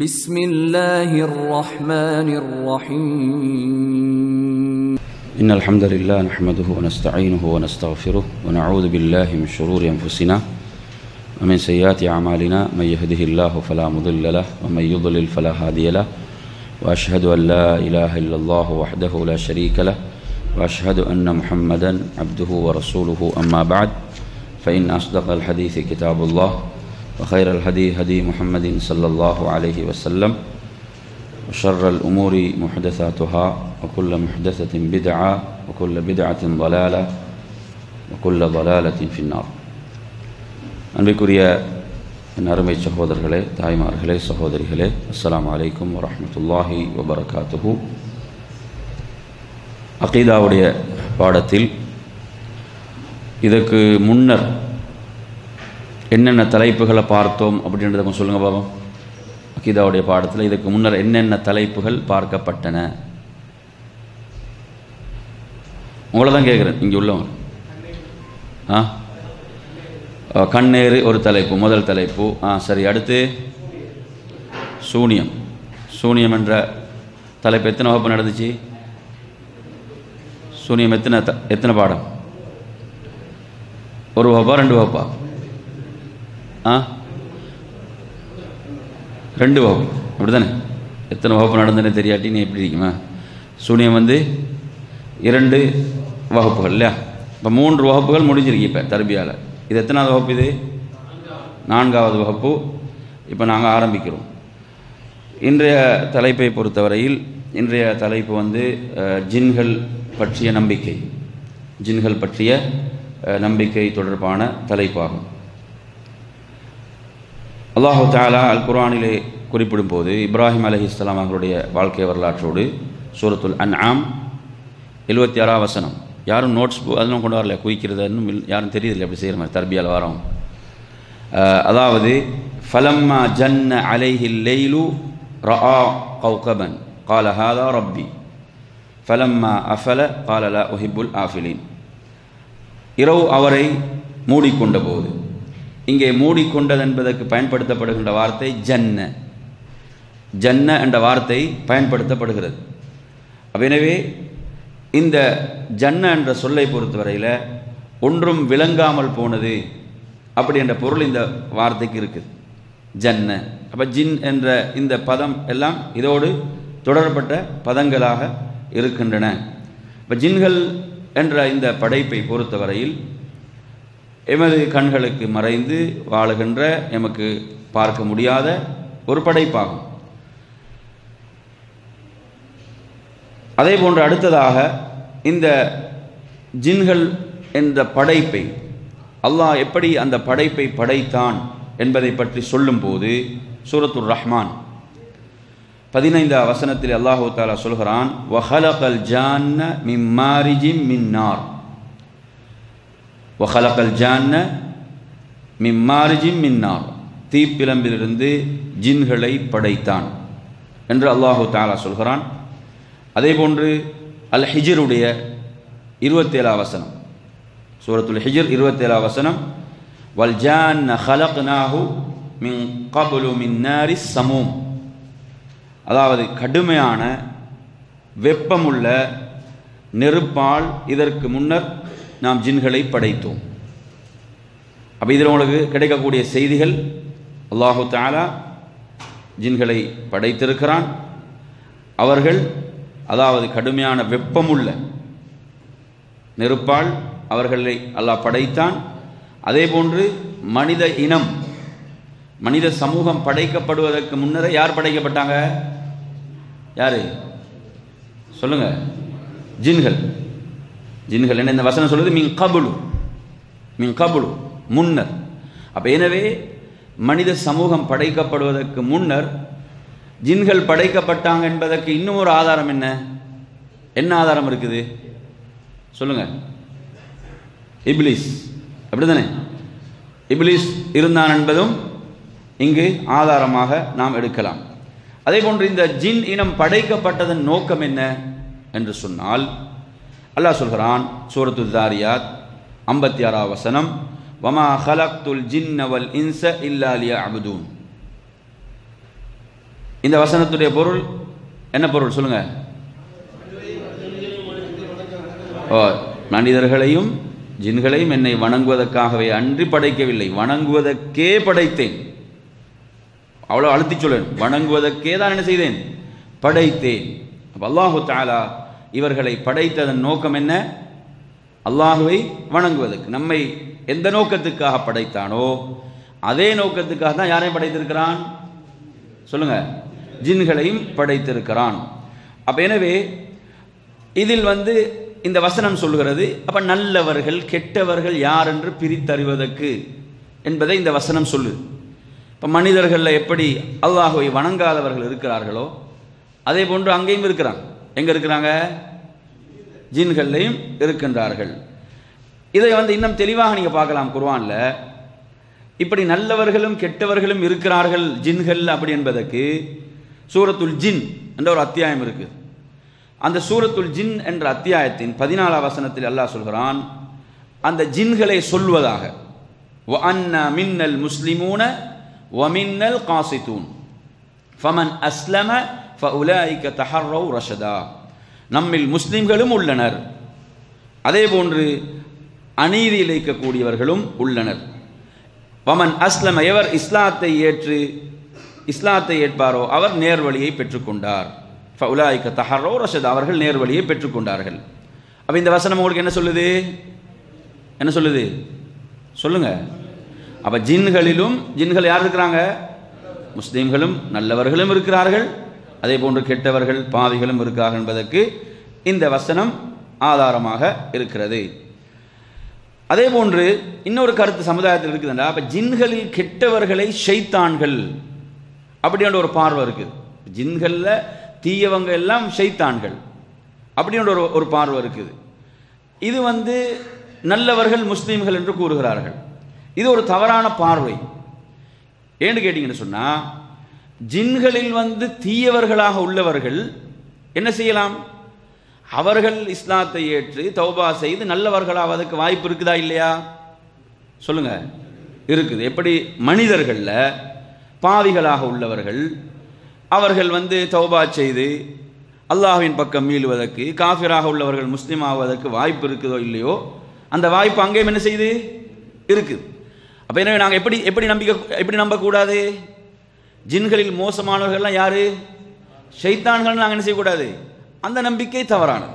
بسم الله الرحمن الرحيم إن الحمد لله نحمده ونستعينه ونستغفره ونعوذ بالله من شرور أنفسنا ومن سيئات أعمالنا من يهده الله فلا مضل له ومن يضلل فلا هادي له وأشهد أن لا إله إلا الله وحده لا شريك له وأشهد أن محمدا عبده ورسوله أما بعد فإن أصدق الحديث كتاب الله وخير الهدي هدي محمد صلى الله عليه وسلم وشر الأمور محدثاتها وكل محدثة بدعة وكل بدعة ضلالة وكل ضلالة في النار أنا أنبيكو ريا نرمي شهودر هلي تايمار هلي صهودر هلي السلام عليكم ورحمة الله وبركاته أقيدا وريا بعد تل إذا كمنر என்னென்ன தலைப்புகளை பார்த்தோம் அப்படின்றத கொஞ்சம் சொல்லுங்கள் பாபா அக்கீதாவுடைய பாடத்தில் இதுக்கு முன்னர் என்னென்ன தலைப்புகள் பார்க்கப்பட்டன உங்களை தான் கேட்குறேன் இங்கே உள்ளவங்க ஆ கண்ணேறு ஒரு தலைப்பு முதல் தலைப்பு ஆ சரி அடுத்து சூனியம் சூனியம் என்ற தலைப்பு எத்தனை வகுப்பு நடந்துச்சு சூனியம் எத்தனை எத்தனை பாடம் ஒரு வகுப்பா ரெண்டு வகுப்பா ஆ ரெண்டு வகுப்பு அப்படி தானே எத்தனை வகுப்பு நடந்தனே தெரியாட்டி நீ எப்படி இருக்குமா சூனியம் வந்து இரண்டு வகுப்புகள் இல்லையா இப்போ மூன்று வகுப்புகள் முடிஞ்சிருக்கு இப்போ தர்பியால் இது எத்தனாவது வகுப்பு இது நான்காவது வகுப்பு இப்போ நாங்கள் ஆரம்பிக்கிறோம் இன்றைய தலைப்பை பொறுத்தவரையில் இன்றைய தலைப்பு வந்து ஜின்கள் பற்றிய நம்பிக்கை ஜின்கள் பற்றிய நம்பிக்கை தொடர்பான தலைப்பாகும் அல்லாஹு தாலா அல் குரானிலே குறிப்பிடும் போது இப்ராஹிம் அலஹி இஸ்லாம் அவர்களுடைய வாழ்க்கை வரலாற்றோடு சூரத்துல் அன் ஆம் எழுபத்தி ஆறாம் வசனம் யாரும் நோட்ஸ் அதெல்லாம் கொண்டு வரல குவிக்கிறது இன்னும் யாரும் தெரியுதில்லை எப்படி செய்கிற மாதிரி தர்பியால் வரோம் அதாவது ஃபலம்மா ஜன்ன அலைஹில் லெய்லு ரா கௌகபன் கால ஹாதா ரப்பி ஃபலம்மா அஃபல காலலா ஒஹிபுல் ஆஃபிலின் இரவு அவரை மூடிக்கொண்ட போது இங்கே மூடிக்கொண்டது என்பதற்கு பயன்படுத்தப்படுகின்ற வார்த்தை ஜன்ன ஜன்ன என்ற வார்த்தை பயன்படுத்தப்படுகிறது எனவே இந்த ஜன்ன என்ற சொல்லை பொறுத்தவரையில் ஒன்றும் விளங்காமல் போனது அப்படி என்ற பொருள் இந்த வார்த்தைக்கு இருக்குது ஜன்ன அப்போ ஜின் என்ற இந்த பதம் எல்லாம் இதோடு தொடரப்பட்ட பதங்களாக இருக்கின்றன இப்போ ஜின்கள் என்ற இந்த படைப்பை பொறுத்தவரையில் எமது கண்களுக்கு மறைந்து வாழுகின்ற எமக்கு பார்க்க முடியாத ஒரு படைப்பாகும் அதே போன்று அடுத்ததாக இந்த ஜின்கள் என்ற படைப்பை அல்லாஹ் எப்படி அந்த படைப்பை படைத்தான் என்பதை பற்றி சொல்லும்போது சூரத்துர் ரஹ்மான் பதினைந்து வசனத்தில் அல்லாஹு தாலா சொல்கிறான் வஹலகல் ஜான்ன மிம்மாரிஜிம் மின்னார் வஹலக்கல் ஜான்ன மிம்மாரிஜிம் மின்னார் தீப்பிலம்பிலிருந்து ஜின்களை படைத்தான் என்று அல்லாஹு தாலா சொல்கிறான் அதே போன்று அல் ஹிஜருடைய இருபத்தேழா வசனம் சூரத்துல் ஹிஜர் இருபத்தேழா வசனம் வல் ஜான் ஹலக் நாஹு மின் கபுலு மின் நாரி சமூம் அதாவது கடுமையான வெப்பமுள்ள நெருப்பால் இதற்கு முன்னர் நாம் ஜின்களை படைத்தோம் அப்போ இதில் உங்களுக்கு கிடைக்கக்கூடிய செய்திகள் அல்லாஹு தாலா ஜின்களை படைத்திருக்கிறான் அவர்கள் அதாவது கடுமையான வெப்பமுள்ள நெருப்பால் அவர்களை அல்லாஹ் படைத்தான் அதே போன்று மனித இனம் மனித சமூகம் படைக்கப்படுவதற்கு முன்னரே யார் படைக்கப்பட்டாங்க யார் சொல்லுங்கள் ஜின்கள் ஜின்கள் என்ன இந்த வசனம் சொல்வது மின் கபுலு மின் கபுலு முன்னர் அப்போ எனவே மனித சமூகம் படைக்கப்படுவதற்கு முன்னர் ஜின்கள் படைக்கப்பட்டாங்க என்பதற்கு இன்னும் ஒரு ஆதாரம் என்ன என்ன ஆதாரம் இருக்குது சொல்லுங்கள் இப்லிஸ் அப்படி தானே இப்லிஸ் இருந்தான் என்பதும் இங்கு ஆதாரமாக நாம் எடுக்கலாம் அதே போன்று இந்த ஜின் இனம் படைக்கப்பட்டதன் நோக்கம் என்ன என்று சொன்னால் அல்லாஹ் சொல்கிறான் சூரத்து தாரியாத் ஐம்பத்தி ஆறாம் வசனம் வமா ஹலக்துல் ஜின்னவல் இன்ச இல்லாலியா அபுதூன் இந்த வசனத்துடைய பொருள் என்ன பொருள் சொல்லுங்க ஓ மனிதர்களையும் ஜின்களையும் என்னை வணங்குவதற்காகவே அன்றி படைக்கவில்லை வணங்குவதற்கே படைத்தேன் அவ்வளோ அழுத்தி சொல்லேன் வணங்குவதற்கே தான் என்ன செய்தேன் படைத்தேன் அப்போ அல்லாஹு தாலா இவர்களை படைத்ததன் நோக்கம் என்ன அல்லாஹுவை வணங்குவதற்கு நம்மை எந்த நோக்கத்துக்காக படைத்தானோ அதே நோக்கத்துக்காக தான் யாரையும் படைத்திருக்கிறான் சொல்லுங்க ஜின்களையும் படைத்திருக்கிறான் அப்போ எனவே இதில் வந்து இந்த வசனம் சொல்கிறது அப்போ நல்லவர்கள் கெட்டவர்கள் யார் என்று பிரித்தறிவதற்கு என்பதை இந்த வசனம் சொல்லு இப்போ மனிதர்களில் எப்படி அல்லாஹுவை வணங்காதவர்கள் இருக்கிறார்களோ அதே போன்று அங்கேயும் இருக்கிறான் எங்கே இருக்கிறாங்க ஜீன்கள்லையும் இருக்கின்றார்கள் இதை வந்து இன்னும் தெளிவாக நீங்கள் பார்க்கலாம் குர்வானில் இப்படி நல்லவர்களும் கெட்டவர்களும் இருக்கிறார்கள் ஜின்கள் அப்படி என்பதற்கு சூரத்துல் ஜின் என்ற ஒரு அத்தியாயம் இருக்குது அந்த சூரத்துல் ஜின் என்ற அத்தியாயத்தின் பதினாலாம் வசனத்தில் அல்லாஹ் சொல்கிறான் அந்த ஜின்களை சொல்வதாக வ முஸ்லிமூன ஒமின்னல் காசித்தூன் ஃபமன் அஸ்லம ஃபஉலாய்க தஹர்ரவ் ரஷதா நம்மில் முஸ்லீம்களும் உள்ளனர் அதே போன்று அநீதி இழைக்கக்கூடியவர்களும் உள்ளனர் வமன் அஸ்லம் எவர் இஸ்லாத்தை ஏற்று இஸ்லாத்தை ஏற்பாரோ அவர் நேர்வழியை பெற்றுக்கொண்டார் ஃபவுலாய்க தஹரோ ரஷதா அவர்கள் நேர்வழியை பெற்றுக்கொண்டார்கள் அப்போ இந்த வசனம் உங்களுக்கு என்ன சொல்லுது என்ன சொல்லுது சொல்லுங்க அப்போ ஜின்களிலும் ஜின்கள் யார் இருக்கிறாங்க முஸ்லீம்களும் நல்லவர்களும் இருக்கிறார்கள் அதே போன்று கெட்டவர்கள் பாவிகளும் இருக்கார்கள் என்பதற்கு இந்த வசனம் ஆதாரமாக இருக்கிறது அதே போன்று இன்னொரு கருத்து சமுதாயத்தில் இருக்குதுண்டா அப்போ ஜின்களில் கெட்டவர்களை ஷைத்தான்கள் அப்படின்ற ஒரு பார்வை இருக்குது ஜின்களில் தீயவங்க எல்லாம் ஷைத்தான்கள் அப்படின்ற ஒரு ஒரு பார்வை இருக்குது இது வந்து நல்லவர்கள் முஸ்லீம்கள் என்று கூறுகிறார்கள் இது ஒரு தவறான பார்வை ஏன்னு கேட்டிங்கன்னு சொன்னால் ஜின்களில் வந்து தீயவர்களாக உள்ளவர்கள் என்ன செய்யலாம் அவர்கள் இஸ்லாத்தை ஏற்று தௌபா செய்து நல்லவர்களாவதற்கு வாய்ப்பு இருக்குதா இல்லையா சொல்லுங்க இருக்குது எப்படி மனிதர்களில் பாவிகளாக உள்ளவர்கள் அவர்கள் வந்து தௌபா செய்து அல்லாஹுவின் பக்கம் மீளுவதற்கு காஃபிராக உள்ளவர்கள் முஸ்லீம் ஆவதற்கு வாய்ப்பு இருக்குதோ இல்லையோ அந்த வாய்ப்பு அங்கேயும் என்ன செய்யுது இருக்குது அப்போ எனவே நாங்கள் எப்படி எப்படி நம்பிக்கை எப்படி நம்பக்கூடாது ஜின்களில் மோசமானவர்கள்லாம் யார் ஷைத்தான்கள் நாங்கள் என்ன செய்யக்கூடாது அந்த நம்பிக்கை தவறானது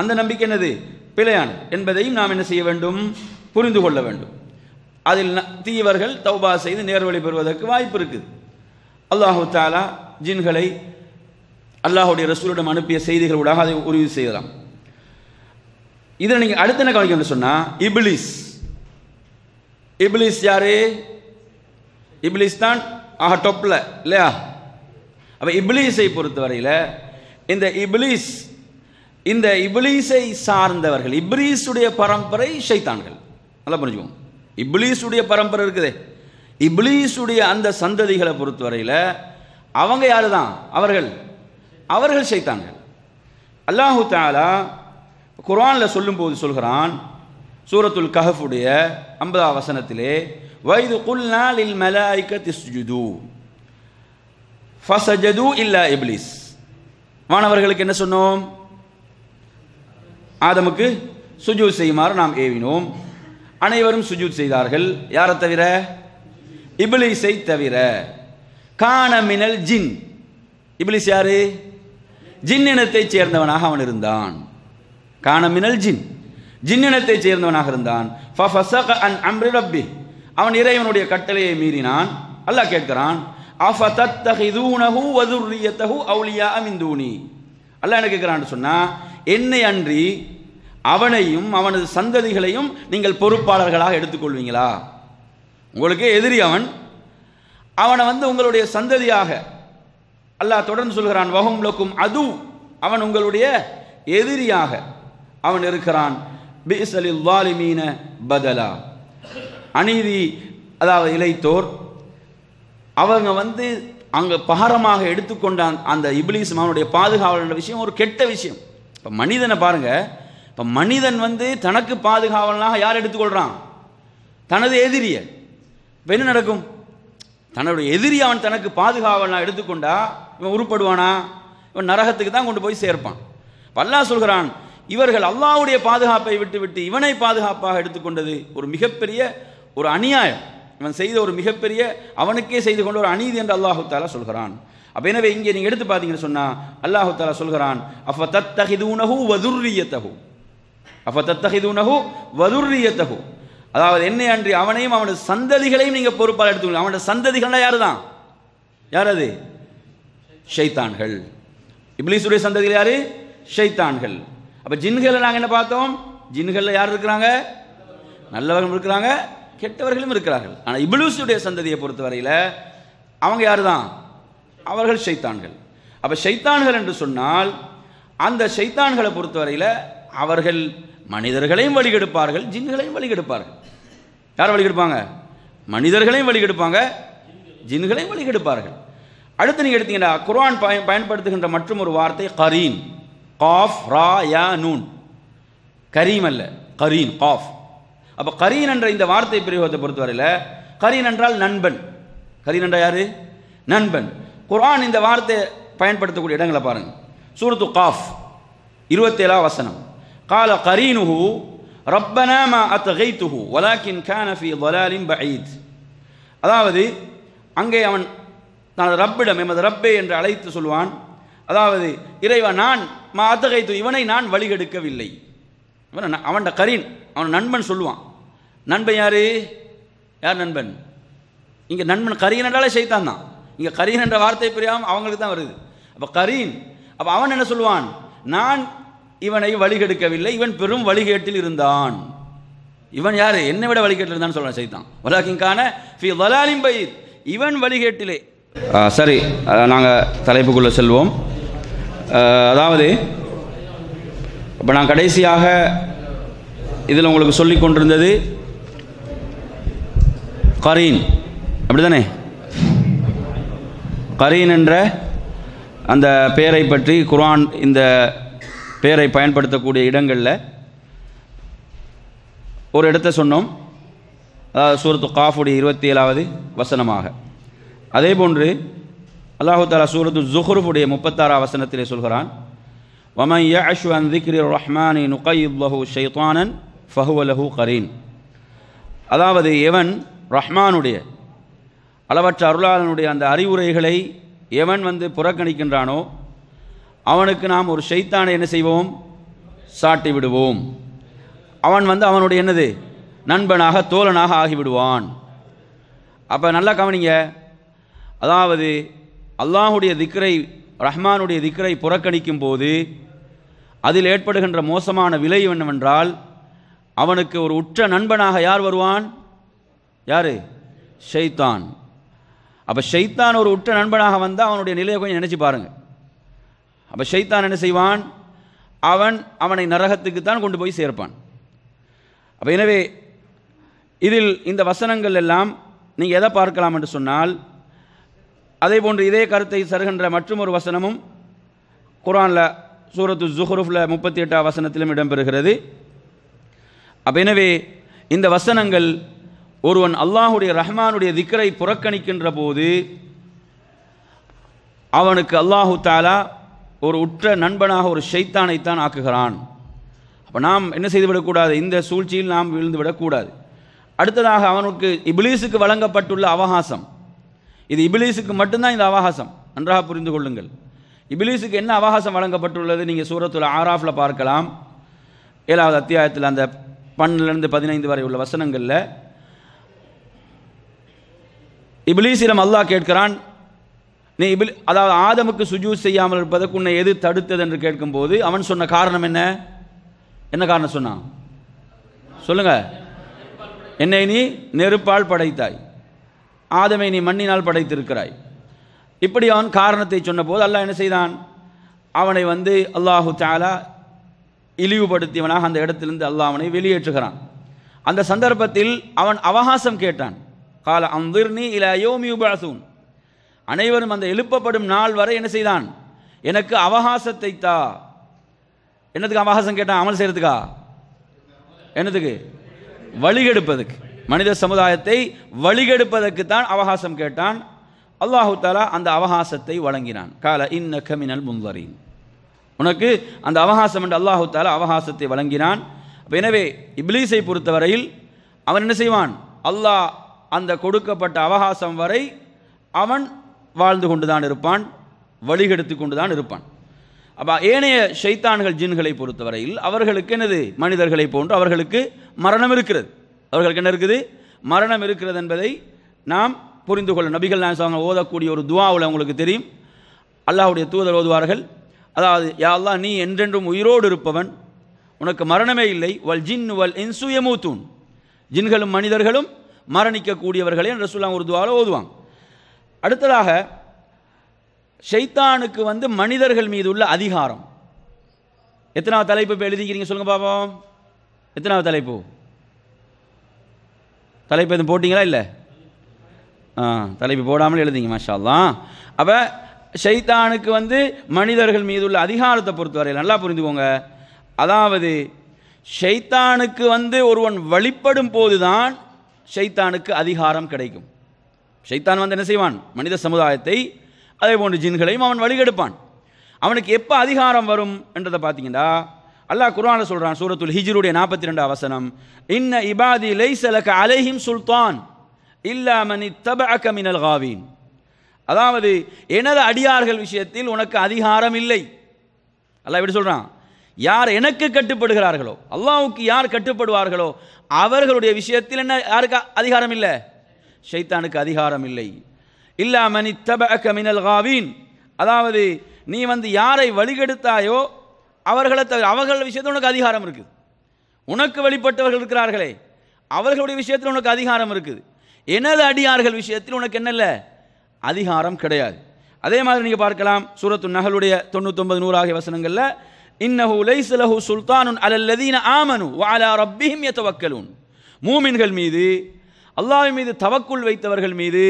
அந்த நம்பிக்கை என்னது பிழையான் என்பதையும் நாம் என்ன செய்ய வேண்டும் புரிந்து கொள்ள வேண்டும் அதில் தீயவர்கள் தௌபா செய்து நேர்வழி பெறுவதற்கு வாய்ப்பு இருக்குது அல்லாஹு தாலா ஜின்களை அல்லாஹுடைய ரசூலிடம் அனுப்பிய செய்திகள் ஊடாக அதை உறுதி செய்யலாம் இதில் நீங்கள் அடுத்த என்ன கவனிக்க சொன்னால் இபிலிஸ் இபிலிஸ் யாரு இபிலிஸ் தான் ஆக டொப்பில் இல்லையா அப்போ இப்லீஸை பொறுத்தவரையில் இந்த இப்லீஸ் இந்த இப்லீஸை சார்ந்தவர்கள் இப்லீஸுடைய பரம்பரை ஷைத்தான்கள் நல்லா புரிஞ்சுக்கோம் இப்லீஸுடைய பரம்பரை இருக்குது இப்லீஸுடைய அந்த சந்ததிகளை பொறுத்தவரையில் அவங்க யார் தான் அவர்கள் அவர்கள் ஷைத்தான்கள் அல்லாஹு தாலா குரானில் சொல்லும்போது சொல்கிறான் சூரத்துல் கஹஃபுடைய ஐம்பதாம் வசனத்திலே வைது குல் நாள் இல் மலாய்க்க திஸ்ஜுது ஃபசஜது இல்லா இப்லிஸ் மாணவர்களுக்கு என்ன சொன்னோம் ஆதமுக்கு சுஜூத் செய்யுமாறு நாம் ஏவினோம் அனைவரும் சுஜூத் செய்தார்கள் யாரை தவிர இபிலிஸை தவிர மினல் ஜின் இபிலிஸ் யாரு ஜின்னினத்தைச் சேர்ந்தவனாக அவன் இருந்தான் காணமினல் ஜின் ஜின்னினத்தைச் சேர்ந்தவனாக இருந்தான் அவன் இறைவனுடைய கட்டளையை மீறினான் அல்லாஹ் கேட்கிறான் அஃபதத்தஹிதூனஹு வதுர்ரியத்தஹு அவுலியா அமிந்தூனி அல்லாஹ் என்ன கேட்குறான்னு சொன்னால் என்னை அன்றி அவனையும் அவனது சந்ததிகளையும் நீங்கள் பொறுப்பாளர்களாக எடுத்துக்கொள்வீங்களா உங்களுக்கு எதிரி அவன் அவனை வந்து உங்களுடைய சந்ததியாக அல்லாஹ் தொடர்ந்து சொல்கிறான் வகும் லோக்கும் அது அவன் உங்களுடைய எதிரியாக அவன் இருக்கிறான் பீசலில் வாலிமீன பதலா அநீதி அதாவது இழைத்தோர் அவங்க வந்து அங்கே பகரமாக எடுத்துக்கொண்ட அந்த இபிலிஸ் அவனுடைய பாதுகாவலன்ற விஷயம் ஒரு கெட்ட விஷயம் இப்போ மனிதனை பாருங்கள் இப்போ மனிதன் வந்து தனக்கு பாதுகாவலனாக யார் எடுத்துக்கொள்கிறான் தனது எதிரிய இப்போ என்ன நடக்கும் தன்னுடைய எதிரி அவன் தனக்கு பாதுகாவலனாக எடுத்துக்கொண்டா இவன் உருப்படுவானா இவன் நரகத்துக்கு தான் கொண்டு போய் சேர்ப்பான் பல்லா சொல்கிறான் இவர்கள் அல்லாவுடைய பாதுகாப்பை விட்டுவிட்டு இவனை பாதுகாப்பாக எடுத்துக்கொண்டது ஒரு மிகப்பெரிய ஒரு அநியாயம் இவன் செய்த ஒரு மிகப்பெரிய அவனுக்கே செய்து கொண்ட ஒரு அநீதி என்று அல்லாஹு தாலா சொல்கிறான் அப்போ எனவே இங்கே நீங்கள் எடுத்து பார்த்தீங்கன்னு சொன்னால் அல்லாஹு தாலா சொல்கிறான் அஃப தத்தஹிதூனஹு வதுர்ரியத்தகு அஃப தத்தஹிதூனஹு வதுர்ரியத்தகு அதாவது என்னை அன்றி அவனையும் அவனது சந்ததிகளையும் நீங்கள் பொறுப்பாக எடுத்துக்கணும் அவனோட சந்ததிகள்னா யார் தான் யார் அது ஷைத்தான்கள் இப்ளீஸுடைய சந்ததிகள் யார் ஷைத்தான்கள் அப்போ ஜின்களை நாங்கள் என்ன பார்த்தோம் ஜின்களில் யார் இருக்கிறாங்க நல்லவர்கள் இருக்கிறாங்க கெட்டவர்களும் இருக்கிறார்கள் ஆனால் இபிலூசுடைய சந்ததியை பொறுத்தவரையில் அவங்க யார் தான் அவர்கள் ஷைத்தான்கள் அப்போ சைத்தான்கள் என்று சொன்னால் அந்த ஷைத்தான்களை பொறுத்தவரையில் அவர்கள் மனிதர்களையும் வழிகெடுப்பார்கள் ஜின்களையும் வழிகெடுப்பார்கள் யார் வழிகெடுப்பாங்க மனிதர்களையும் வழிகெடுப்பாங்க ஜின்களையும் வழிகெடுப்பார்கள் அடுத்து நீங்கள் எடுத்தீங்கன்னா குர்ஆன் பயன் பயன்படுத்துகின்ற மற்றும் ஒரு வார்த்தை கரீன் காஃப் ரா யா நூன் கரீம் அல்ல கரீன் காஃப் அப்போ கரீன் என்ற இந்த வார்த்தை பிரயோகத்தை பொறுத்தவரையில் கரீன் என்றால் நண்பன் கரீன் என்றால் யாரு நண்பன் குரான் இந்த வார்த்தை பயன்படுத்தக்கூடிய இடங்களை பாருங்கள் சூரத்து காஃப் இருபத்தேழா வசனம் கால கரீனுஹு ரப்பனா மா அத்தகைத்துஹு வலாக்கின் கான ஃபி வலாலின் பஈத் அதாவது அங்கே அவன் நான் ரப்பிடம் எமது ரப்பே என்று அழைத்து சொல்வான் அதாவது இறைவன் நான் மா அத்தகைத்து இவனை நான் வழிகெடுக்கவில்லை இவன் அவன்ட கரீன் அவன் நண்பன் சொல்லுவான் நண்பன் யார் யார் நண்பன் இங்கே நண்பன் கரீன் என்றாலே சைத்தான் தான் இங்கே கரீன் என்ற வார்த்தை புரியாமல் அவங்களுக்கு தான் வருது அப்போ கரீன் அப்போ அவன் என்ன சொல்லுவான் நான் இவனை வழிகெடுக்கவில்லை இவன் பெரும் வழிகேட்டில் இருந்தான் இவன் யார் என்னை விட வழிகேட்டில் இருந்தான்னு சொல்லுவான் சைத்தான் வலாக்கிங்கான ஃபி வலாலிம் பயிர் இவன் வழிகேட்டிலே சரி நாங்கள் தலைப்புக்குள்ளே செல்வோம் அதாவது இப்போ நான் கடைசியாக இதில் உங்களுக்கு சொல்லி கொண்டிருந்தது கரீன் அப்படிதானே கரீன் என்ற அந்த பெயரை பற்றி குர்ஆன் இந்த பெயரை பயன்படுத்தக்கூடிய இடங்களில் ஒரு இடத்த சொன்னோம் அதாவது சூரத்து காஃபுடைய இருபத்தி ஏழாவது வசனமாக அதே போன்று அல்லாஹு தாலா சூரத்து ஜுஹ்ருஃபுடைய முப்பத்தாறாம் வசனத்திலே சொல்கிறான் ومن يعش عن ذكر الرحمن نقيض له شيطانا فهو له قرين அதாவது எவன் ரஹ்மானுடைய அளவற்ற அருளாளனுடைய அந்த அறிவுரைகளை எவன் வந்து புறக்கணிக்கின்றானோ அவனுக்கு நாம் ஒரு ஷைத்தானை என்ன செய்வோம் சாட்டி விடுவோம் அவன் வந்து அவனுடைய என்னது நண்பனாக தோழனாக ஆகிவிடுவான் அப்போ நல்லா கவனிங்க அதாவது அல்லாஹுடைய திக்கரை ரஹ்மானுடைய திக்கரை புறக்கணிக்கும் போது அதில் ஏற்படுகின்ற மோசமான விலை என்னவென்றால் அவனுக்கு ஒரு உற்ற நண்பனாக யார் வருவான் யாரு ஷெய்தான் அப்போ ஷெய்தான் ஒரு உற்ற நண்பனாக வந்தால் அவனுடைய நிலையை கொஞ்சம் நினச்சி பாருங்கள் அப்போ ஷைத்தான் என்ன செய்வான் அவன் அவனை நரகத்துக்கு தான் கொண்டு போய் சேர்ப்பான் அப்போ எனவே இதில் இந்த வசனங்கள் எல்லாம் நீங்கள் எதை பார்க்கலாம் என்று சொன்னால் அதே போன்று இதே கருத்தை சருகின்ற மற்றொரு வசனமும் குரானில் சூரத்து ஜுஹ்ருஃபில் முப்பத்தி எட்டாம் வசனத்திலும் இடம்பெறுகிறது அப்போ எனவே இந்த வசனங்கள் ஒருவன் அல்லாஹுடைய ரஹ்மானுடைய திக்கரை புறக்கணிக்கின்ற போது அவனுக்கு அல்லாஹு தாலா ஒரு உற்ற நண்பனாக ஒரு ஷைத்தானைத்தான் ஆக்குகிறான் அப்போ நாம் என்ன செய்துவிடக்கூடாது இந்த சூழ்ச்சியில் நாம் விழுந்து விடக்கூடாது அடுத்ததாக அவனுக்கு இபிலீஸுக்கு வழங்கப்பட்டுள்ள அவகாசம் இது இபிலீஸுக்கு மட்டும்தான் இந்த அவகாசம் நன்றாக புரிந்து கொள்ளுங்கள் இபிலீஸுக்கு என்ன அவகாசம் வழங்கப்பட்டுள்ளது நீங்கள் சூரத்தில் ஆராஃபில் பார்க்கலாம் ஏழாவது அத்தியாயத்தில் அந்த பன்னிலிருந்து பதினைந்து வரை உள்ள வசனங்களில் இபிலீஸிடம் அல்லாஹ் கேட்கிறான் நீ இபில் அதாவது ஆதமுக்கு சுஜூ செய்யாமல் இருப்பதற்கு உன்னை எது தடுத்தது என்று கேட்கும்போது அவன் சொன்ன காரணம் என்ன என்ன காரணம் சொன்னான் சொல்லுங்க என்னை நீ நெருப்பால் படைத்தாய் ஆதமை நீ மண்ணினால் படைத்திருக்கிறாய் இப்படி அவன் காரணத்தை சொன்னபோது அல்லாஹ் என்ன செய்தான் அவனை வந்து அல்லாஹு தாலா இழிவுபடுத்தியவனாக அந்த இடத்திலிருந்து அல்லாஹ் அவனை வெளியேற்றுகிறான் அந்த சந்தர்ப்பத்தில் அவன் அவகாசம் கேட்டான் கால அந்திர்னி இல யோமியுபாசூன் அனைவரும் அந்த எழுப்பப்படும் நாள் வரை என்ன செய்தான் எனக்கு அவகாசத்தை தா என்னதுக்கு அவகாசம் கேட்டான் அமல் செய்கிறதுக்கா என்னதுக்கு வழிகெடுப்பதுக்கு மனித சமுதாயத்தை வழிகெடுப்பதற்கு தான் அவகாசம் கேட்டான் அல்லாஹு தாலா அந்த அவகாசத்தை வழங்கினான் கால இன்ன கமினல் முந்தரீன் உனக்கு அந்த அவகாசம் என்று அல்லாஹு தாலா அவகாசத்தை வழங்கினான் அப்போ எனவே இப்லீஸை பொறுத்தவரையில் அவன் என்ன செய்வான் அல்லாஹ் அந்த கொடுக்கப்பட்ட அவகாசம் வரை அவன் வாழ்ந்து கொண்டு தான் இருப்பான் வழிகெடுத்து கொண்டு தான் இருப்பான் அப்போ ஏனைய ஷைத்தான்கள் ஜின்களை பொறுத்தவரையில் அவர்களுக்கு என்னது மனிதர்களை போன்று அவர்களுக்கு மரணம் இருக்கிறது அவர்களுக்கு என்ன இருக்குது மரணம் இருக்கிறது என்பதை நாம் புரிந்து கொள்ள நபிகள் நாயசாங்க ஓதக்கூடிய ஒரு துவாவில் உங்களுக்கு தெரியும் அல்லாஹுடைய தூதர் ஓதுவார்கள் அதாவது யாழ்லா நீ என்றென்றும் உயிரோடு இருப்பவன் உனக்கு மரணமே இல்லை வல் ஜின் வல் இன்சு எமூத்தூன் ஜின்களும் மனிதர்களும் மரணிக்கக்கூடியவர்களே சொல்லாம் ஒரு துவாவில் ஓதுவாங்க அடுத்ததாக ஷைத்தானுக்கு வந்து மனிதர்கள் மீது உள்ள அதிகாரம் எத்தனாவது தலைப்பு இப்போ எழுதிக்கிறீங்க சொல்லுங்கள் பாப்போம் எத்தனாவது தலைப்பு தலைப்பு எதுவும் போட்டிங்களா இல்லை தலைப்பு போடாமல் எழுதிங்க மாஷால்லாம் அப்போ ஷைத்தானுக்கு வந்து மனிதர்கள் மீது உள்ள அதிகாரத்தை பொறுத்தவரை நல்லா புரிந்துக்கோங்க அதாவது ஷைத்தானுக்கு வந்து ஒருவன் வழிபடும் போது தான் ஷைத்தானுக்கு அதிகாரம் கிடைக்கும் ஷைத்தான் வந்து என்ன செய்வான் மனித சமுதாயத்தை அதே போன்று ஜின்களையும் அவன் வழிகெடுப்பான் அவனுக்கு எப்போ அதிகாரம் வரும் என்றதை பார்த்தீங்கன்னா அல்லாஹ் குரானை சொல்கிறான் சூரத்துல் ஹிஜிருடைய நாற்பத்தி ரெண்டு அவசனம் இன்ன இபாதி லைசலக அலைஹிம் சுல்தான் இல்லாமணி தபக மினல் காவின் அதாவது எனது அடியார்கள் விஷயத்தில் உனக்கு அதிகாரம் இல்லை அல்ல எப்படி சொல்கிறான் யார் எனக்கு கட்டுப்படுகிறார்களோ அல்லாவுக்கு யார் கட்டுப்படுவார்களோ அவர்களுடைய விஷயத்தில் என்ன யாருக்கு அதிகாரம் இல்லை ஷைத்தானுக்கு அதிகாரம் இல்லை இல்லாமணி தபக மினல் காவின் அதாவது நீ வந்து யாரை வழிகெடுத்தாயோ அவர்களை தவிர அவர்கள் விஷயத்தில் உனக்கு அதிகாரம் இருக்குது உனக்கு வழிபட்டவர்கள் இருக்கிறார்களே அவர்களுடைய விஷயத்தில் உனக்கு அதிகாரம் இருக்குது எனது அடியார்கள் விஷயத்தில் உனக்கு என்ன இல்லை அதிகாரம் கிடையாது அதே மாதிரி நீங்கள் பார்க்கலாம் சூரத்து நகலுடைய தொண்ணூத்தொன்பது நூறு ஆகிய வசனங்களில் இன்னஹு லைஸ் சுல்தானுன் அலல்லதீன ஆமனு வாலா ரப்பிஹிம் எத்தவக்கலூன் மூமின்கள் மீது அல்லாஹ் மீது தவக்குள் வைத்தவர்கள் மீது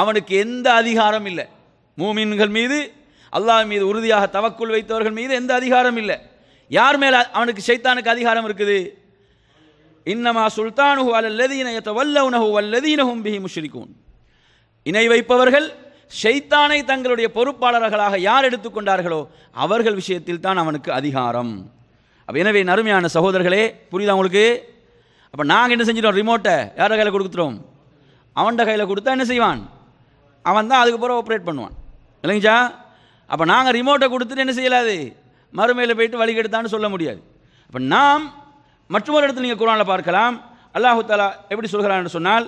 அவனுக்கு எந்த அதிகாரம் இல்லை மூமின்கள் மீது அல்லாஹ் மீது உறுதியாக தவக்குள் வைத்தவர்கள் மீது எந்த அதிகாரம் இல்லை யார் மேலே அவனுக்கு சைத்தானுக்கு அதிகாரம் இருக்குது இன்னமா சுல்தானுஹு அல்லதீன எத்தவல்லவுனஹு அல்லதீனஹும் பிஹி முஷ்ரிகூன் இணை வைப்பவர்கள் ஷைத்தானை தங்களுடைய பொறுப்பாளர்களாக யார் எடுத்துக்கொண்டார்களோ அவர்கள் விஷயத்தில் தான் அவனுக்கு அதிகாரம் அப்போ எனவே நறுமையான சகோதரர்களே புரியுதா உங்களுக்கு அப்போ நாங்கள் என்ன செஞ்சிட்டோம் ரிமோட்டை யார கையில் கொடுத்துட்டோம் அவன்கிட்ட கையில் கொடுத்தா என்ன செய்வான் அவன் தான் அதுக்கப்புறம் பிறகு ஆப்ரேட் பண்ணுவான் இல்லைங்கச்சா அப்போ நாங்கள் ரிமோட்டை கொடுத்துட்டு என்ன செய்யலாது மறுமையில் போயிட்டு வழி கெடுத்தான்னு சொல்ல முடியாது அப்போ நாம் மற்றொரு இடத்துல நீங்கள் குரானில் பார்க்கலாம் அல்லாஹு தாலா எப்படி சொல்கிறார் என்று சொன்னால்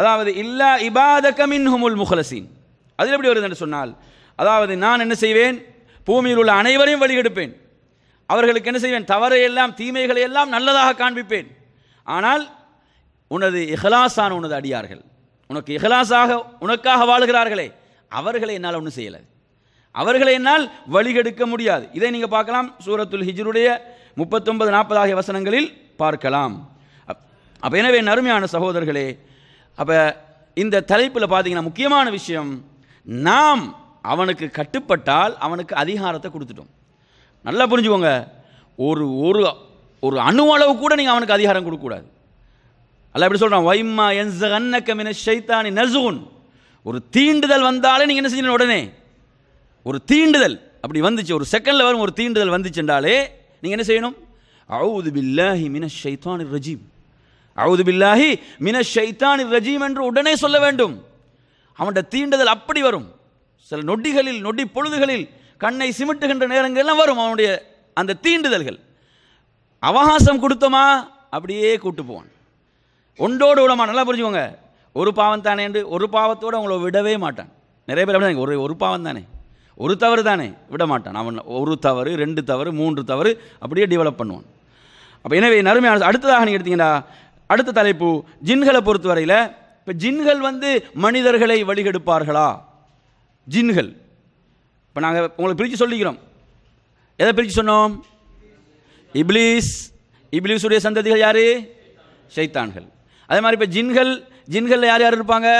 அதாவது இல்லா கமின் ஹுமுல் முஹலசீன் அதில் எப்படி வருது என்று சொன்னால் அதாவது நான் என்ன செய்வேன் பூமியில் உள்ள அனைவரையும் வழிகெடுப்பேன் அவர்களுக்கு என்ன செய்வேன் தவறையெல்லாம் தீமைகளை எல்லாம் நல்லதாக காண்பிப்பேன் ஆனால் உனது இஹலாசான உனது அடியார்கள் உனக்கு இஹலாசாக உனக்காக வாழுகிறார்களே அவர்களை என்னால் ஒன்றும் செய்யலை அவர்களை என்னால் வழிகெடுக்க முடியாது இதை நீங்கள் பார்க்கலாம் சூரத்துல் ஹிஜ்ருடைய முப்பத்தொன்பது நாற்பது ஆகிய வசனங்களில் பார்க்கலாம் அப்போ எனவே நறுமையான சகோதரர்களே அப்போ இந்த தலைப்பில் பார்த்தீங்கன்னா முக்கியமான விஷயம் நாம் அவனுக்கு கட்டுப்பட்டால் அவனுக்கு அதிகாரத்தை கொடுத்துட்டோம் நல்லா புரிஞ்சுக்கோங்க ஒரு ஒரு ஒரு அணுவளவு கூட நீங்கள் அவனுக்கு அதிகாரம் கொடுக்கக்கூடாது அல்ல எப்படி சொல்கிறான் வைமா என் கண்ணக்கமின ஷைத்தானி நசுகுன் ஒரு தீண்டுதல் வந்தாலே நீங்கள் என்ன செய்யணும் உடனே ஒரு தீண்டுதல் அப்படி வந்துச்சு ஒரு செகண்டில் வரும் ஒரு தீண்டுதல் வந்துச்சுன்றாலே என்ன செய்யணும் அவுது பில்லாஹி மின ஷைத்தானி ரஜீம் அவுது பில்லாஹி மின ஷைத்தானி ரஜீம் என்று உடனே சொல்ல வேண்டும் அவன்கிட்ட தீண்டுதல் அப்படி வரும் சில நொடிகளில் நொடி பொழுதுகளில் கண்ணை சிமிட்டுகின்ற நேரங்கள்லாம் வரும் அவனுடைய அந்த தீண்டுதல்கள் அவகாசம் கொடுத்தோமா அப்படியே கூட்டு போவான் ஒன்றோடு விடமா நல்லா புரிஞ்சுக்கோங்க ஒரு பாவம் தானே என்று ஒரு பாவத்தோடு அவங்கள விடவே மாட்டான் நிறைய பேர் அப்படி ஒரு ஒரு பாவம் தானே ஒரு தவறு தானே விட மாட்டான் அவன் ஒரு தவறு ரெண்டு தவறு மூன்று தவறு அப்படியே டெவலப் பண்ணுவான் அப்போ எனவே நறுமையான அடுத்ததாக நீங்கள் எடுத்தீங்கன்னா அடுத்த தலைப்பு ஜின்களை பொறுத்தவரையில் இப்போ ஜின்கள் வந்து மனிதர்களை வழிகெடுப்பார்களா ஜின்கள் இப்போ நாங்கள் உங்களுக்கு பிரித்து சொல்லிக்கிறோம் எதை பிரித்து சொன்னோம் இப்ளீஸ் இப்ளீஸுடைய சந்ததிகள் யார் சைத்தான்கள் அதே மாதிரி இப்போ ஜின்கள் ஜின்களில் யார் யார் இருப்பாங்க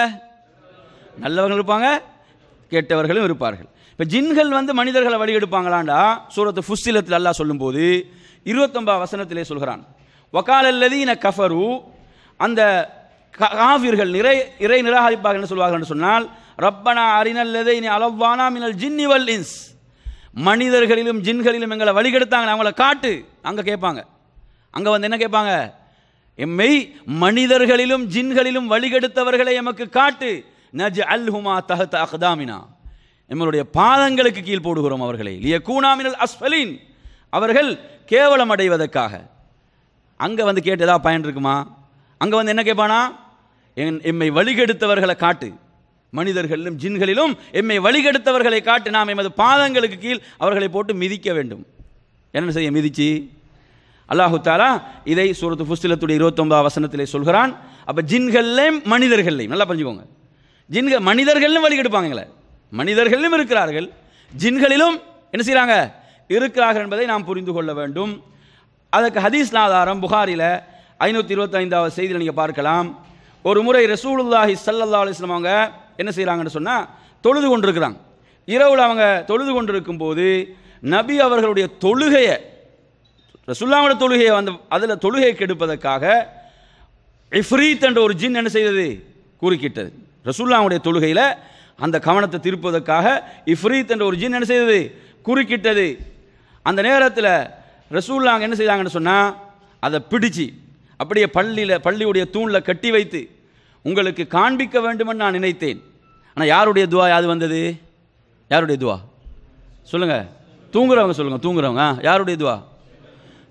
நல்லவர்கள் இருப்பாங்க கெட்டவர்களும் இருப்பார்கள் இப்போ ஜின்கள் வந்து மனிதர்களை வழிகெடுப்பாங்களாண்டா சூரத்து ஃபுஸ்திலத்தில் அல்லா சொல்லும்போது இருபத்தொம்பா வசனத்திலே சொல்கிறான் வக்காலல்லதீன கஃபரு அந்த காவிர்கள் நிறை இறை நிராகரிப்பாக என்ன சொல்வார்கள் சொன்னால் ரப்பனா அரினல்லதை நீ அளவானா மினல் ஜின்னிவல் இன்ஸ் மனிதர்களிலும் ஜின்களிலும் எங்களை வழிகெடுத்தாங்க அவங்கள காட்டு அங்கே கேட்பாங்க அங்கே வந்து என்ன கேட்பாங்க எம்மை மனிதர்களிலும் ஜின்களிலும் வழிகெடுத்தவர்களை எமக்கு காட்டு நஜ் அல்ஹுமா தஹத் அஹ்தாமினா நம்மளுடைய பாதங்களுக்கு கீழ் போடுகிறோம் அவர்களை லிய கூணாமினல் அஸ்வலின் அவர்கள் கேவலம் அடைவதற்காக அங்கே வந்து கேட்டு ஏதாவது பயன் இருக்குமா அங்கே வந்து என்ன கேட்பானா என் எம்மை வழிகெடுத்தவர்களை காட்டு மனிதர்களிலும் ஜின்களிலும் எம்மை வழிகெடுத்தவர்களை காட்டு நாம் எமது பாதங்களுக்கு கீழ் அவர்களை போட்டு மிதிக்க வேண்டும் என்ன செய்ய மிதிச்சு அல்லாஹு தாலா இதை சூரத்து புஸ்திலத்துடைய இருபத்தொன்பதாம் வசனத்திலே சொல்கிறான் அப்போ ஜின்கள்லேயும் மனிதர்கள்லையும் நல்லா புரிஞ்சுக்கோங்க ஜின்கள் மனிதர்கள்லையும் வழி மனிதர்களிலும் இருக்கிறார்கள் ஜின்களிலும் என்ன செய்கிறாங்க இருக்கிறார்கள் என்பதை நாம் புரிந்து கொள்ள வேண்டும் அதற்கு ஹதீஸ் ஆதாரம் புகாரில் ஐநூற்றி இருபத்தைந்தாவது செய்தியில் நீங்கள் பார்க்கலாம் ஒரு முறை ரசூலுல்லாஹி சல்லா அலிஸ்லாம் அவங்க என்ன செய்கிறாங்கன்னு சொன்னால் தொழுது கொண்டிருக்கிறாங்க இரவில் அவங்க தொழுது கொண்டிருக்கும் போது நபி அவர்களுடைய தொழுகையை ரசுல்லாவோட தொழுகையை வந்து அதில் தொழுகை கெடுப்பதற்காக இஃப்ரீத் என்ற ஒரு ஜின் என்ன செய்தது குறுக்கிட்டது ரசுல்லாவுடைய தொழுகையில் அந்த கவனத்தை திருப்பதற்காக இஃப்ரீத் என்ற ஒரு ஜீன் என்ன செய்தது குறுக்கிட்டது அந்த நேரத்தில் ரசூல்லாங்க என்ன செய்தாங்கன்னு சொன்னால் அதை பிடிச்சு அப்படியே பள்ளியில் பள்ளியுடைய தூணில் கட்டி வைத்து உங்களுக்கு காண்பிக்க வேண்டுமென்னு நான் நினைத்தேன் ஆனால் யாருடைய துவா யாது வந்தது யாருடைய துவா சொல்லுங்கள் தூங்குறவங்க சொல்லுங்கள் தூங்குறவங்க யாருடைய துவா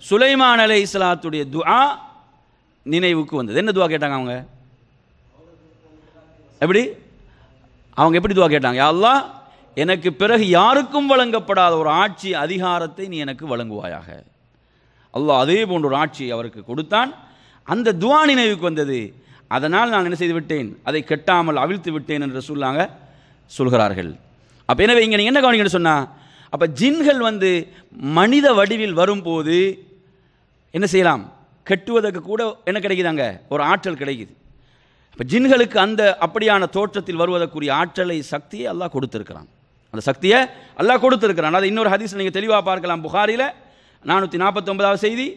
சுலைமான் அலை இஸ்லாத்துடைய துவா நினைவுக்கு வந்தது என்ன துவா கேட்டாங்க அவங்க எப்படி அவங்க எப்படி துவா கேட்டாங்க அல்லா எனக்கு பிறகு யாருக்கும் வழங்கப்படாத ஒரு ஆட்சி அதிகாரத்தை நீ எனக்கு வழங்குவாயாக அல்லாஹ் அதே போன்ற ஒரு ஆட்சி அவருக்கு கொடுத்தான் அந்த துவா நினைவுக்கு வந்தது அதனால் நான் என்ன செய்து விட்டேன் அதை கெட்டாமல் அவிழ்த்து விட்டேன் என்று சொல்லாங்க சொல்கிறார்கள் அப்போ எனவே இங்கே நீங்கள் என்ன கவனிக்கணும்னு சொன்னால் அப்போ ஜின்கள் வந்து மனித வடிவில் வரும்போது என்ன செய்யலாம் கெட்டுவதற்கு கூட என்ன கிடைக்குதாங்க ஒரு ஆற்றல் கிடைக்குது இப்போ ஜின்களுக்கு அந்த அப்படியான தோற்றத்தில் வருவதற்குரிய ஆற்றலை சக்தியை அல்லாஹ் கொடுத்துருக்கிறான் அந்த சக்தியை அல்லாஹ் கொடுத்துருக்கிறான் அதை இன்னொரு ஹதீஸ் நீங்கள் தெளிவாக பார்க்கலாம் புகாரில் நானூற்றி நாற்பத்தொன்பதாவது செய்தி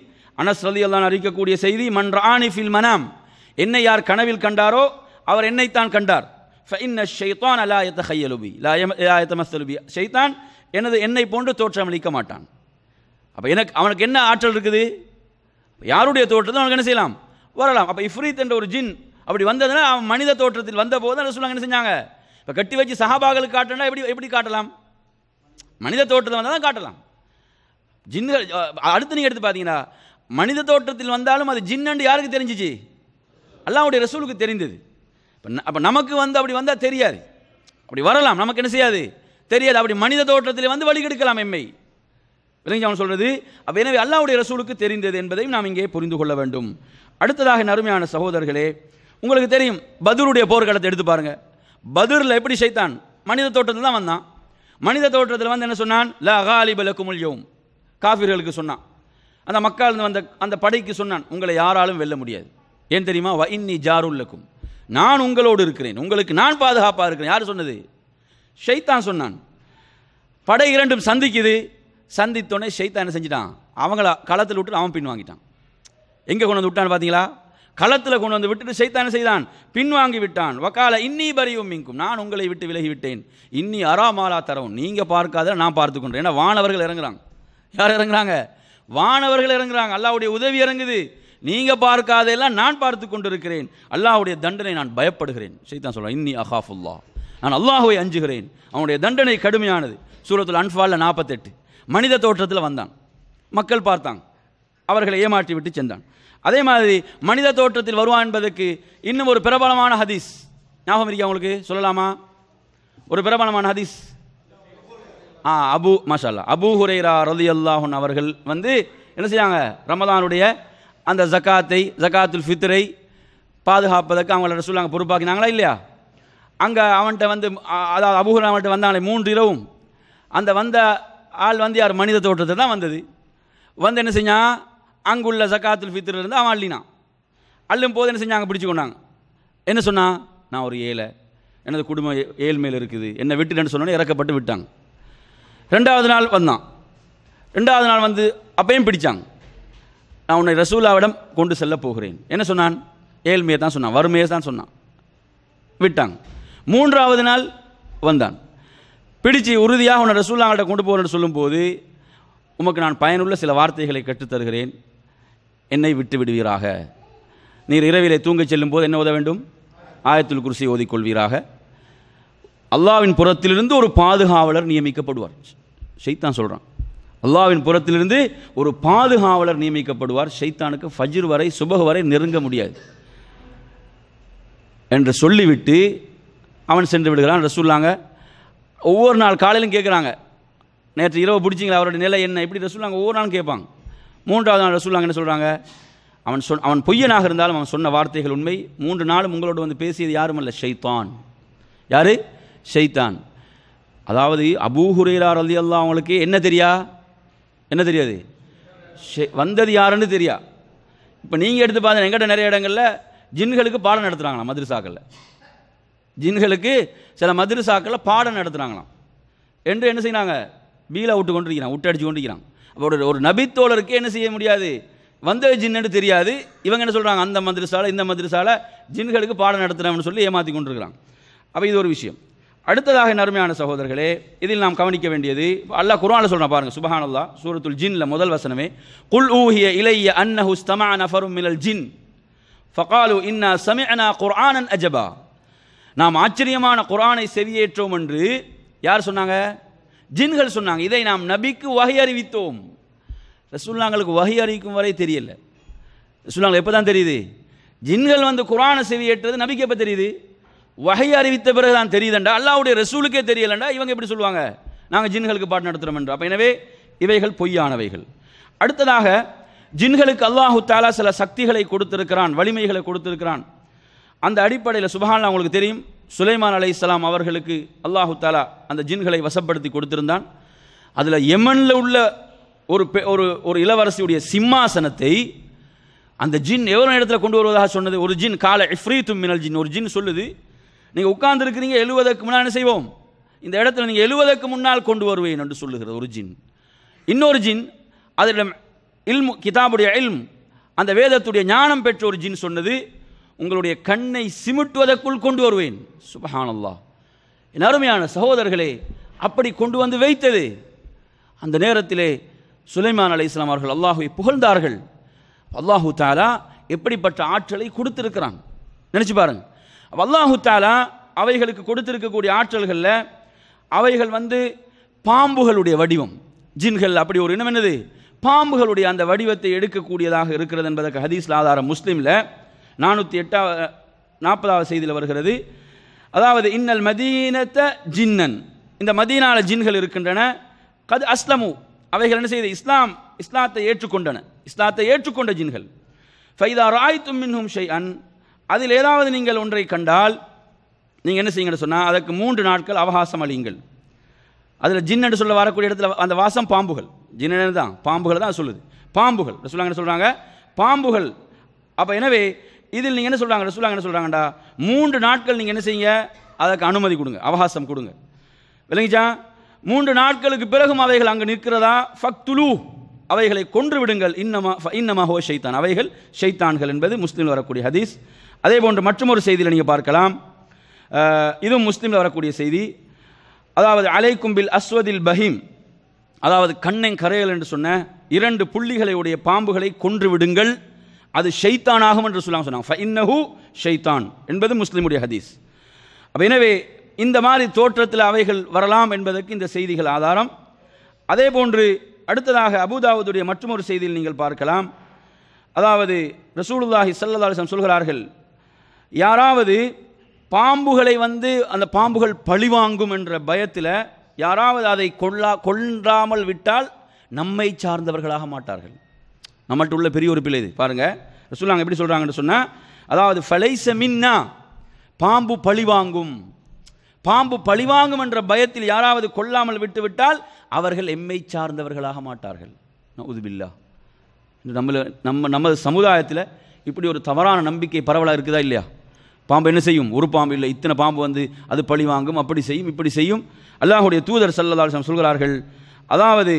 அனஸ் ரலி அல்லான் அறிவிக்கக்கூடிய செய்தி மன் ஆனிஃபில் மனாம் என்னை யார் கனவில் கண்டாரோ அவர் என்னைத்தான் கண்டார் ஃபைன் அலாயத்த அலா எத்த ஹையலுபி லாயத்தமஸ்தலுபி ஷெய்தான் எனது என்னை போன்று தோற்றம் அளிக்க மாட்டான் அப்போ எனக்கு அவனுக்கு என்ன ஆற்றல் இருக்குது யாருடைய தோற்றத்தை அவனுக்கு என்ன செய்யலாம் வரலாம் அப்போ இஃப்ரீத் என்ற ஒரு ஜின் அப்படி வந்ததுன்னா அவன் மனித தோற்றத்தில் வந்தபோது என்ன சொல்லுவாங்க என்ன செஞ்சாங்க இப்போ கட்டி வச்சு சகாபாகளுக்கு காட்டணும்னா எப்படி எப்படி காட்டலாம் மனித தோற்றத்தில் வந்தால் தான் காட்டலாம் ஜின்னுகள் அடுத்து நீங்கள் எடுத்து பார்த்தீங்கன்னா மனித தோற்றத்தில் வந்தாலும் அது ஜின்னண்டு யாருக்கு தெரிஞ்சிச்சு அல்லாவுடைய ரசூலுக்கு தெரிந்தது இப்போ அப்போ நமக்கு வந்து அப்படி வந்தால் தெரியாது அப்படி வரலாம் நமக்கு என்ன செய்யாது தெரியாது அப்படி மனித தோற்றத்தில் வந்து வழி கெடுக்கலாம் எம்மை அவன் சொல்கிறது அப்போ எனவே அல்லாவுடைய ரசூலுக்கு தெரிந்தது என்பதையும் நாம் இங்கே புரிந்து கொள்ள வேண்டும் அடுத்ததாக நறுமையான சகோதரர்களே உங்களுக்கு தெரியும் பதூருடைய போர்க்களத்தை எடுத்து பாருங்கள் பதூரில் எப்படி செய்தான் மனித தோற்றத்தில் தான் வந்தான் மனித தோற்றத்தில் வந்து என்ன சொன்னான் ல அகாலிபல குமுல்யோம் காஃபிர்களுக்கு சொன்னான் அந்த மக்கள் வந்த அந்த படைக்கு சொன்னான் உங்களை யாராலும் வெல்ல முடியாது ஏன் தெரியுமா வ இன்னி ஜாருல்லக்கும் நான் உங்களோடு இருக்கிறேன் உங்களுக்கு நான் பாதுகாப்பாக இருக்கிறேன் யார் சொன்னது ஷைத்தான் சொன்னான் படை இரண்டும் சந்திக்குது சந்தித்தோடனே ஷைத்தான் என்ன செஞ்சிட்டான் அவங்கள களத்தில் விட்டு அவன் பின் வாங்கிட்டான் எங்கே கொண்டு வந்து விட்டான்னு பார்த்தீங்களா களத்தில் கொண்டு வந்து விட்டுட்டு செய்தான் செய்தான் பின்வாங்கி விட்டான் வக்கால இன்னி பரியும் மிங்கும் நான் உங்களை விட்டு விலகிவிட்டேன் இன்னி அறாமாலா தரவும் நீங்கள் பார்க்காத நான் பார்த்துக்கொண்டேன் ஏன்னா வானவர்கள் இறங்குறாங்க யார் இறங்குறாங்க வானவர்கள் இறங்குறாங்க அல்லாவுடைய உதவி இறங்குது நீங்கள் பார்க்காதெல்லாம் நான் பார்த்து கொண்டிருக்கிறேன் அல்லாஹுடைய தண்டனை நான் பயப்படுகிறேன் சைத்தான் சொல்கிறேன் இன்னி அஹாஃபுல்லா நான் அல்லாஹுவை அஞ்சுகிறேன் அவனுடைய தண்டனை கடுமையானது சூரத்தில் அன்ஃபாலில் நாற்பத்தெட்டு மனித தோற்றத்தில் வந்தான் மக்கள் பார்த்தாங்க அவர்களை ஏமாற்றி விட்டு சென்றான் அதே மாதிரி மனித தோற்றத்தில் வருவான் என்பதற்கு இன்னும் ஒரு பிரபலமான ஹதீஸ் ஞாபகம் இருக்கா உங்களுக்கு சொல்லலாமா ஒரு பிரபலமான ஹதீஸ் ஆ அபு மஷாலா அபு ஹுரேரா ரதி அல்லாஹன் அவர்கள் வந்து என்ன செய்யாங்க ரமதானுடைய அந்த ஜக்காத்தை ஜக்காத்துல் ஃபித்ரை பாதுகாப்பதற்கு அவங்கள்ட்ட சொல்லுவாங்க பொறுப்பாக்கினாங்களா இல்லையா அங்கே அவன்கிட்ட வந்து அதாவது அபுஹுர் அவன்கிட்ட வந்தாங்களே மூன்று இரவும் அந்த வந்த ஆள் வந்து யார் மனித தோற்றத்தை தான் வந்தது வந்து என்ன செஞ்சான் அங்குள்ள ஜக்காத்துல் இருந்து அவன் அள்ளினான் அள்ளும் போது என்ன செஞ்சாங்க பிடிச்சு கொண்டாங்க என்ன சொன்னான் நான் ஒரு ஏழை எனது குடும்பம் ஏழ்மையில் இருக்குது என்னை விட்டுட்டேன்னு சொன்னோன்னே இறக்கப்பட்டு விட்டாங்க ரெண்டாவது நாள் வந்தான் ரெண்டாவது நாள் வந்து அப்பையும் பிடித்தாங்க நான் உன்னை ரசூலாவிடம் கொண்டு செல்ல போகிறேன் என்ன சொன்னான் ஏழ்மையை தான் சொன்னான் வறுமையை தான் சொன்னான் விட்டாங்க மூன்றாவது நாள் வந்தான் பிடிச்சு உறுதியாக உன்னை ரசூல்லாங்கிட்ட கொண்டு போகிறேன்னு சொல்லும்போது உமக்கு நான் பயனுள்ள சில வார்த்தைகளை கற்றுத்தருகிறேன் என்னை விட்டு விடுவீராக நீர் இரவிலே தூங்கிச் செல்லும் போது என்ன உத வேண்டும் ஆயத்துல் குருசி ஓதிக்கொள்வீராக அல்லாவின் புறத்திலிருந்து ஒரு பாதுகாவலர் நியமிக்கப்படுவார் ஷெய்தான் சொல்கிறான் அல்லாவின் புறத்திலிருந்து ஒரு பாதுகாவலர் நியமிக்கப்படுவார் ஷைத்தானுக்கு ஃபஜிர் வரை சுபகு வரை நெருங்க முடியாது என்று சொல்லிவிட்டு அவன் சென்று விடுகிறான் ரசூல்லாங்க ஒவ்வொரு நாள் காலையிலும் கேட்குறாங்க நேற்று இரவு பிடிச்சிங்களா அவருடைய நிலை என்ன இப்படி ரசூல்லாங்க ஒவ்வொரு நாளும் கேட்பாங்க மூன்றாவது நாள் ரசூல்லாங்க என்ன சொல்கிறாங்க அவன் சொன் அவன் பொய்யனாக இருந்தாலும் அவன் சொன்ன வார்த்தைகள் உண்மை மூன்று நாளும் உங்களோட வந்து பேசியது யாரும் அல்ல ஷைத்தான் யார் ஷைத்தான் அதாவது அபூஹுரேரா அலி அல்லா அவங்களுக்கு என்ன தெரியா என்ன தெரியாது வந்தது யாருன்னு தெரியா இப்போ நீங்கள் எடுத்து பார்த்து எங்கிட்ட நிறைய இடங்களில் ஜின்களுக்கு பாடம் நடத்துகிறாங்களாம் மதுரசாக்களில் ஜின்களுக்கு சில மதுரசாக்களில் பாடம் நடத்துகிறாங்களாம் என்று என்ன செய்கிறாங்க பீலா விட்டு கொண்டிருக்கிறான் விட்டு அடிச்சு கொண்டு இருக்கிறான் அப்போ ஒரு நபித்தோழருக்கு என்ன செய்ய முடியாது வந்த ஜின்னு தெரியாது இவங்க என்ன சொல்கிறாங்க அந்த மந்திரசாலை இந்த மந்திரசாலை ஜின்களுக்கு பாடம் நடத்துகிறோம்னு சொல்லி ஏமாற்றி கொண்டிருக்கிறான் அப்போ இது ஒரு விஷயம் அடுத்ததாக நறுமையான சகோதரர்களே இதில் நாம் கவனிக்க வேண்டியது அல்லாஹ் குரானில் சொல்கிறேன் பாருங்கள் சுபஹானல்லா சூரத்துல் ஜின்ல முதல் வசனமே குல் ஊஹிய இலைய அன்னஹு ஸ்தமா நஃபரும் மினல் ஜின் ஃபகாலு இன்னா சமிஅனா குர்ஆனன் அஜபா நாம் ஆச்சரியமான குரானை செவியேற்றோம் என்று யார் சொன்னாங்க ஜின்கள் சொன்னாங்க இதை நாம் நபிக்கு வகை அறிவித்தோம் ரசூல்லாங்களுக்கு வகை அறிவிக்கும் வரை தெரியல ரசூல்லாங்க எப்போ தான் தெரியுது ஜின்கள் வந்து குரானை ஏற்றது நபிக்கு எப்போ தெரியுது வகை அறிவித்த பிறகு தான் தெரியுதண்டா அல்லாவுடைய ரசூலுக்கே தெரியலண்டா இவங்க எப்படி சொல்லுவாங்க நாங்கள் ஜின்களுக்கு பாட்டு நடத்துகிறோம் என்று அப்போ எனவே இவைகள் பொய்யானவைகள் அடுத்ததாக ஜின்களுக்கு அல்லாஹு தாலா சில சக்திகளை கொடுத்திருக்கிறான் வலிமைகளை கொடுத்திருக்கிறான் அந்த அடிப்படையில் சுபஹான் உங்களுக்கு தெரியும் சுலைமான் அலை இஸ்லாம் அவர்களுக்கு அல்லாஹு தாலா அந்த ஜின்களை வசப்படுத்தி கொடுத்திருந்தான் அதில் எமனில் உள்ள ஒரு பெ ஒரு ஒரு இளவரசியுடைய சிம்மாசனத்தை அந்த ஜின் எவ்வளோ இடத்துல கொண்டு வருவதாக சொன்னது ஒரு ஜின் கால இஃப்ரீ மினல் ஜின் ஒரு ஜின் சொல்லுது நீங்கள் உட்கார்ந்துருக்கிறீங்க எழுவதற்கு முன்னால் என்ன செய்வோம் இந்த இடத்துல நீங்கள் எழுவதற்கு முன்னால் கொண்டு வருவேன் என்று சொல்லுகிறது ஒரு ஜின் இன்னொரு ஜின் அதில் இல்மு கிதாபுடைய இல்மு அந்த வேதத்துடைய ஞானம் பெற்ற ஒரு ஜின் சொன்னது உங்களுடைய கண்ணை சிமிட்டுவதற்குள் கொண்டு வருவேன் சுபஹானல்லா என் அருமையான சகோதரர்களே அப்படி கொண்டு வந்து வைத்தது அந்த நேரத்திலே சுலைமான் அலி இஸ்லாம் அவர்கள் அல்லாஹுவை புகழ்ந்தார்கள் அல்லாஹூ தாலா எப்படிப்பட்ட ஆற்றலை கொடுத்துருக்கிறான் நினச்சி பாருங்க அல்லாஹு தாலா அவைகளுக்கு கொடுத்துருக்கக்கூடிய ஆற்றல்களில் அவைகள் வந்து பாம்புகளுடைய வடிவம் ஜின்கள் அப்படி ஒரு இனம் என்னது பாம்புகளுடைய அந்த வடிவத்தை எடுக்கக்கூடியதாக இருக்கிறது என்பதற்கு ஹதீஸ்ல ஆதாரம் முஸ்லீமில் நானூற்றி எட்டாவது நாற்பதாவது செய்தியில் வருகிறது அதாவது இன்னல் மதீனத்த ஜின்னன் இந்த மதீனால ஜின்கள் இருக்கின்றன கது அஸ்லமு அவைகள் என்ன செய்த இஸ்லாம் இஸ்லாத்தை ஏற்றுக்கொண்டன இஸ்லாத்தை ஏற்றுக்கொண்ட ஜின்கள் ஃபைதா ராய்த்தும் மின்ஹும் ஷை அன் அதில் ஏதாவது நீங்கள் ஒன்றை கண்டால் நீங்கள் என்ன செய்யுங்கன்னு சொன்னால் அதற்கு மூன்று நாட்கள் அவகாசம் அழியுங்கள் அதில் ஜின்னு சொல்ல வரக்கூடிய இடத்துல அந்த வாசம் பாம்புகள் ஜின்னு தான் பாம்புகள் தான் சொல்லுது பாம்புகள் சொல்லுவாங்க சொல்கிறாங்க பாம்புகள் அப்போ எனவே இதில் நீங்கள் என்ன சொல்கிறாங்க ரசூலாங்க என்ன சொல்கிறாங்கடா மூன்று நாட்கள் நீங்கள் என்ன செய்யுங்க அதற்கு அனுமதி கொடுங்க அவகாசம் கொடுங்க விளங்கிச்சா மூன்று நாட்களுக்கு பிறகும் அவைகள் அங்கே நிற்கிறதா ஃபக்துலு அவைகளை கொன்று விடுங்கள் இன்னமா இன்னமா ஹோ ஷைத்தான் அவைகள் ஷைத்தான்கள் என்பது முஸ்லீமில் வரக்கூடிய ஹதீஸ் அதே போன்று மற்றொரு செய்தியில் நீங்கள் பார்க்கலாம் இதுவும் முஸ்லீமில் வரக்கூடிய செய்தி அதாவது அலைக்கும்பில் அஸ்வதில் பஹீம் அதாவது கண்ணெங் கரையல் என்று சொன்ன இரண்டு புள்ளிகளை உடைய பாம்புகளை கொன்று விடுங்கள் அது ஷைத்தான் ஆகும் என்று சொல்லாம சொன்னாங்க இன்னஹு ஷைத்தான் என்பது முஸ்லீமுடைய ஹதீஸ் அப்போ எனவே இந்த மாதிரி தோற்றத்தில் அவைகள் வரலாம் என்பதற்கு இந்த செய்திகள் ஆதாரம் அதே போன்று அடுத்ததாக அபுதாவுதுடைய மற்றொரு செய்தியில் நீங்கள் பார்க்கலாம் அதாவது ரசூலுல்லாஹி சல்லதாலிசம் சொல்கிறார்கள் யாராவது பாம்புகளை வந்து அந்த பாம்புகள் பழிவாங்கும் என்ற பயத்தில் யாராவது அதை கொல்லா கொன்றாமல் விட்டால் நம்மை சார்ந்தவர்களாக மாட்டார்கள் நம்மள்ட்ட உள்ள பெரிய ஒரு பிள்ளை இது பாருங்கள் ரசூலாங்க எப்படி சொல்கிறாங்கன்னு சொன்னால் அதாவது ஃபலைச மின்னா பாம்பு வாங்கும் பாம்பு பழி வாங்கும் என்ற பயத்தில் யாராவது கொல்லாமல் விட்டுவிட்டால் அவர்கள் எம்மை சார்ந்தவர்களாக மாட்டார்கள் உதுபில்லா நம்மள நம்ம நமது சமுதாயத்தில் இப்படி ஒரு தவறான நம்பிக்கை பரவலாக இருக்குதா இல்லையா பாம்பு என்ன செய்யும் ஒரு பாம்பு இல்லை இத்தனை பாம்பு வந்து அது பழி வாங்கும் அப்படி செய்யும் இப்படி செய்யும் அல்லாஹுடைய தூதர் சல்லதாசம் சொல்கிறார்கள் அதாவது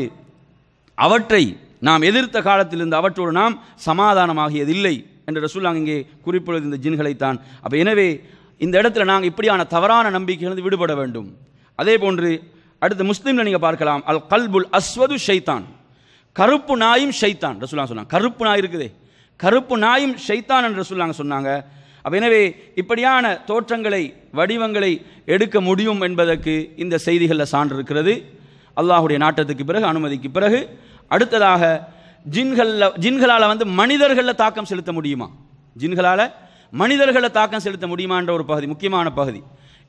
அவற்றை நாம் எதிர்த்த காலத்திலிருந்து அவற்றோடு நாம் சமாதானமாகியதில்லை என்று ரசூல்லாங்க இங்கே குறிப்பிடுவது இந்த ஜின்களைத்தான் அப்போ எனவே இந்த இடத்துல நாங்கள் இப்படியான தவறான நம்பிக்கையிலிருந்து விடுபட வேண்டும் அதே போன்று அடுத்து முஸ்லீமில் நீங்கள் பார்க்கலாம் அல் கல்புல் அஸ்வது ஷைத்தான் கருப்பு நாயும் ஷைத்தான் ரசூலாங்க சொன்னாங்க கருப்பு நாய் இருக்குதே கருப்பு நாயும் ஷைத்தான் என்று ரசூலாங்க சொன்னாங்க அப்போ எனவே இப்படியான தோற்றங்களை வடிவங்களை எடுக்க முடியும் என்பதற்கு இந்த செய்திகளில் சான்று இருக்கிறது அல்லாஹுடைய நாட்டத்துக்கு பிறகு அனுமதிக்கு பிறகு அடுத்ததாக ஜின்களில் ஜின்களால் வந்து மனிதர்களில் தாக்கம் செலுத்த முடியுமா ஜின்களால் மனிதர்களை தாக்கம் செலுத்த முடியுமான்ற ஒரு பகுதி முக்கியமான பகுதி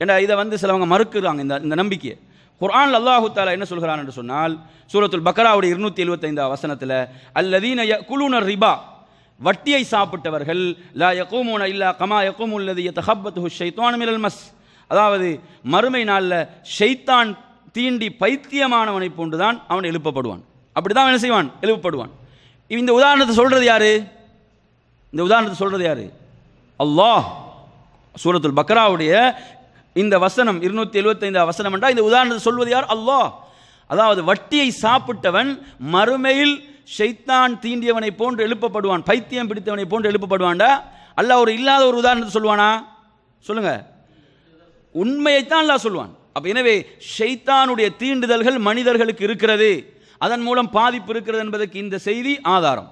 ஏன்னா இதை வந்து சிலவங்க மறுக்கிறாங்க இந்த இந்த நம்பிக்கையை குர்ஆன் அல்லாஹு தாலா என்ன சொல்கிறான் என்று சொன்னால் சூரத்துல் பக்ராவுடைய இருநூற்றி எழுபத்தைந்தா வசனத்தில் அல்லதீன குலுனர் ரிபா வட்டியை சாப்பிட்டவர்கள் லா யகூமூன இல்லா கமா யகூம் உள்ளது தஹப்பத்து மஸ் அதாவது மறுமை நாளில் ஷைத்தான் தீண்டி பைத்தியமானவனை போன்றுதான் அவன் எழுப்பப்படுவான் அப்படி தான் என்ன செய்வான் எழுப்பப்படுவான் இந்த உதாரணத்தை சொல்கிறது யார் இந்த உதாரணத்தை சொல்கிறது யார் அல்லாஹ் சூரத்துல் பக்ராவுடைய இந்த வசனம் இருநூற்றி எழுபத்தைந்து வசனம் என்றால் இந்த உதாரணத்தை சொல்வது யார் அல்லாஹ் அதாவது வட்டியை சாப்பிட்டவன் மறுமையில் ஷைத்தான் தீண்டியவனை போன்று எழுப்பப்படுவான் பைத்தியம் பிடித்தவனை போன்று எழுப்பப்படுவான்டா அல்ல ஒரு இல்லாத ஒரு உதாரணத்தை சொல்லுவானா சொல்லுங்க உண்மையைத்தான் அல்லா சொல்லுவான் அப்போ எனவே ஷைத்தானுடைய தீண்டுதல்கள் மனிதர்களுக்கு இருக்கிறது அதன் மூலம் பாதிப்பு இருக்கிறது என்பதற்கு இந்த செய்தி ஆதாரம்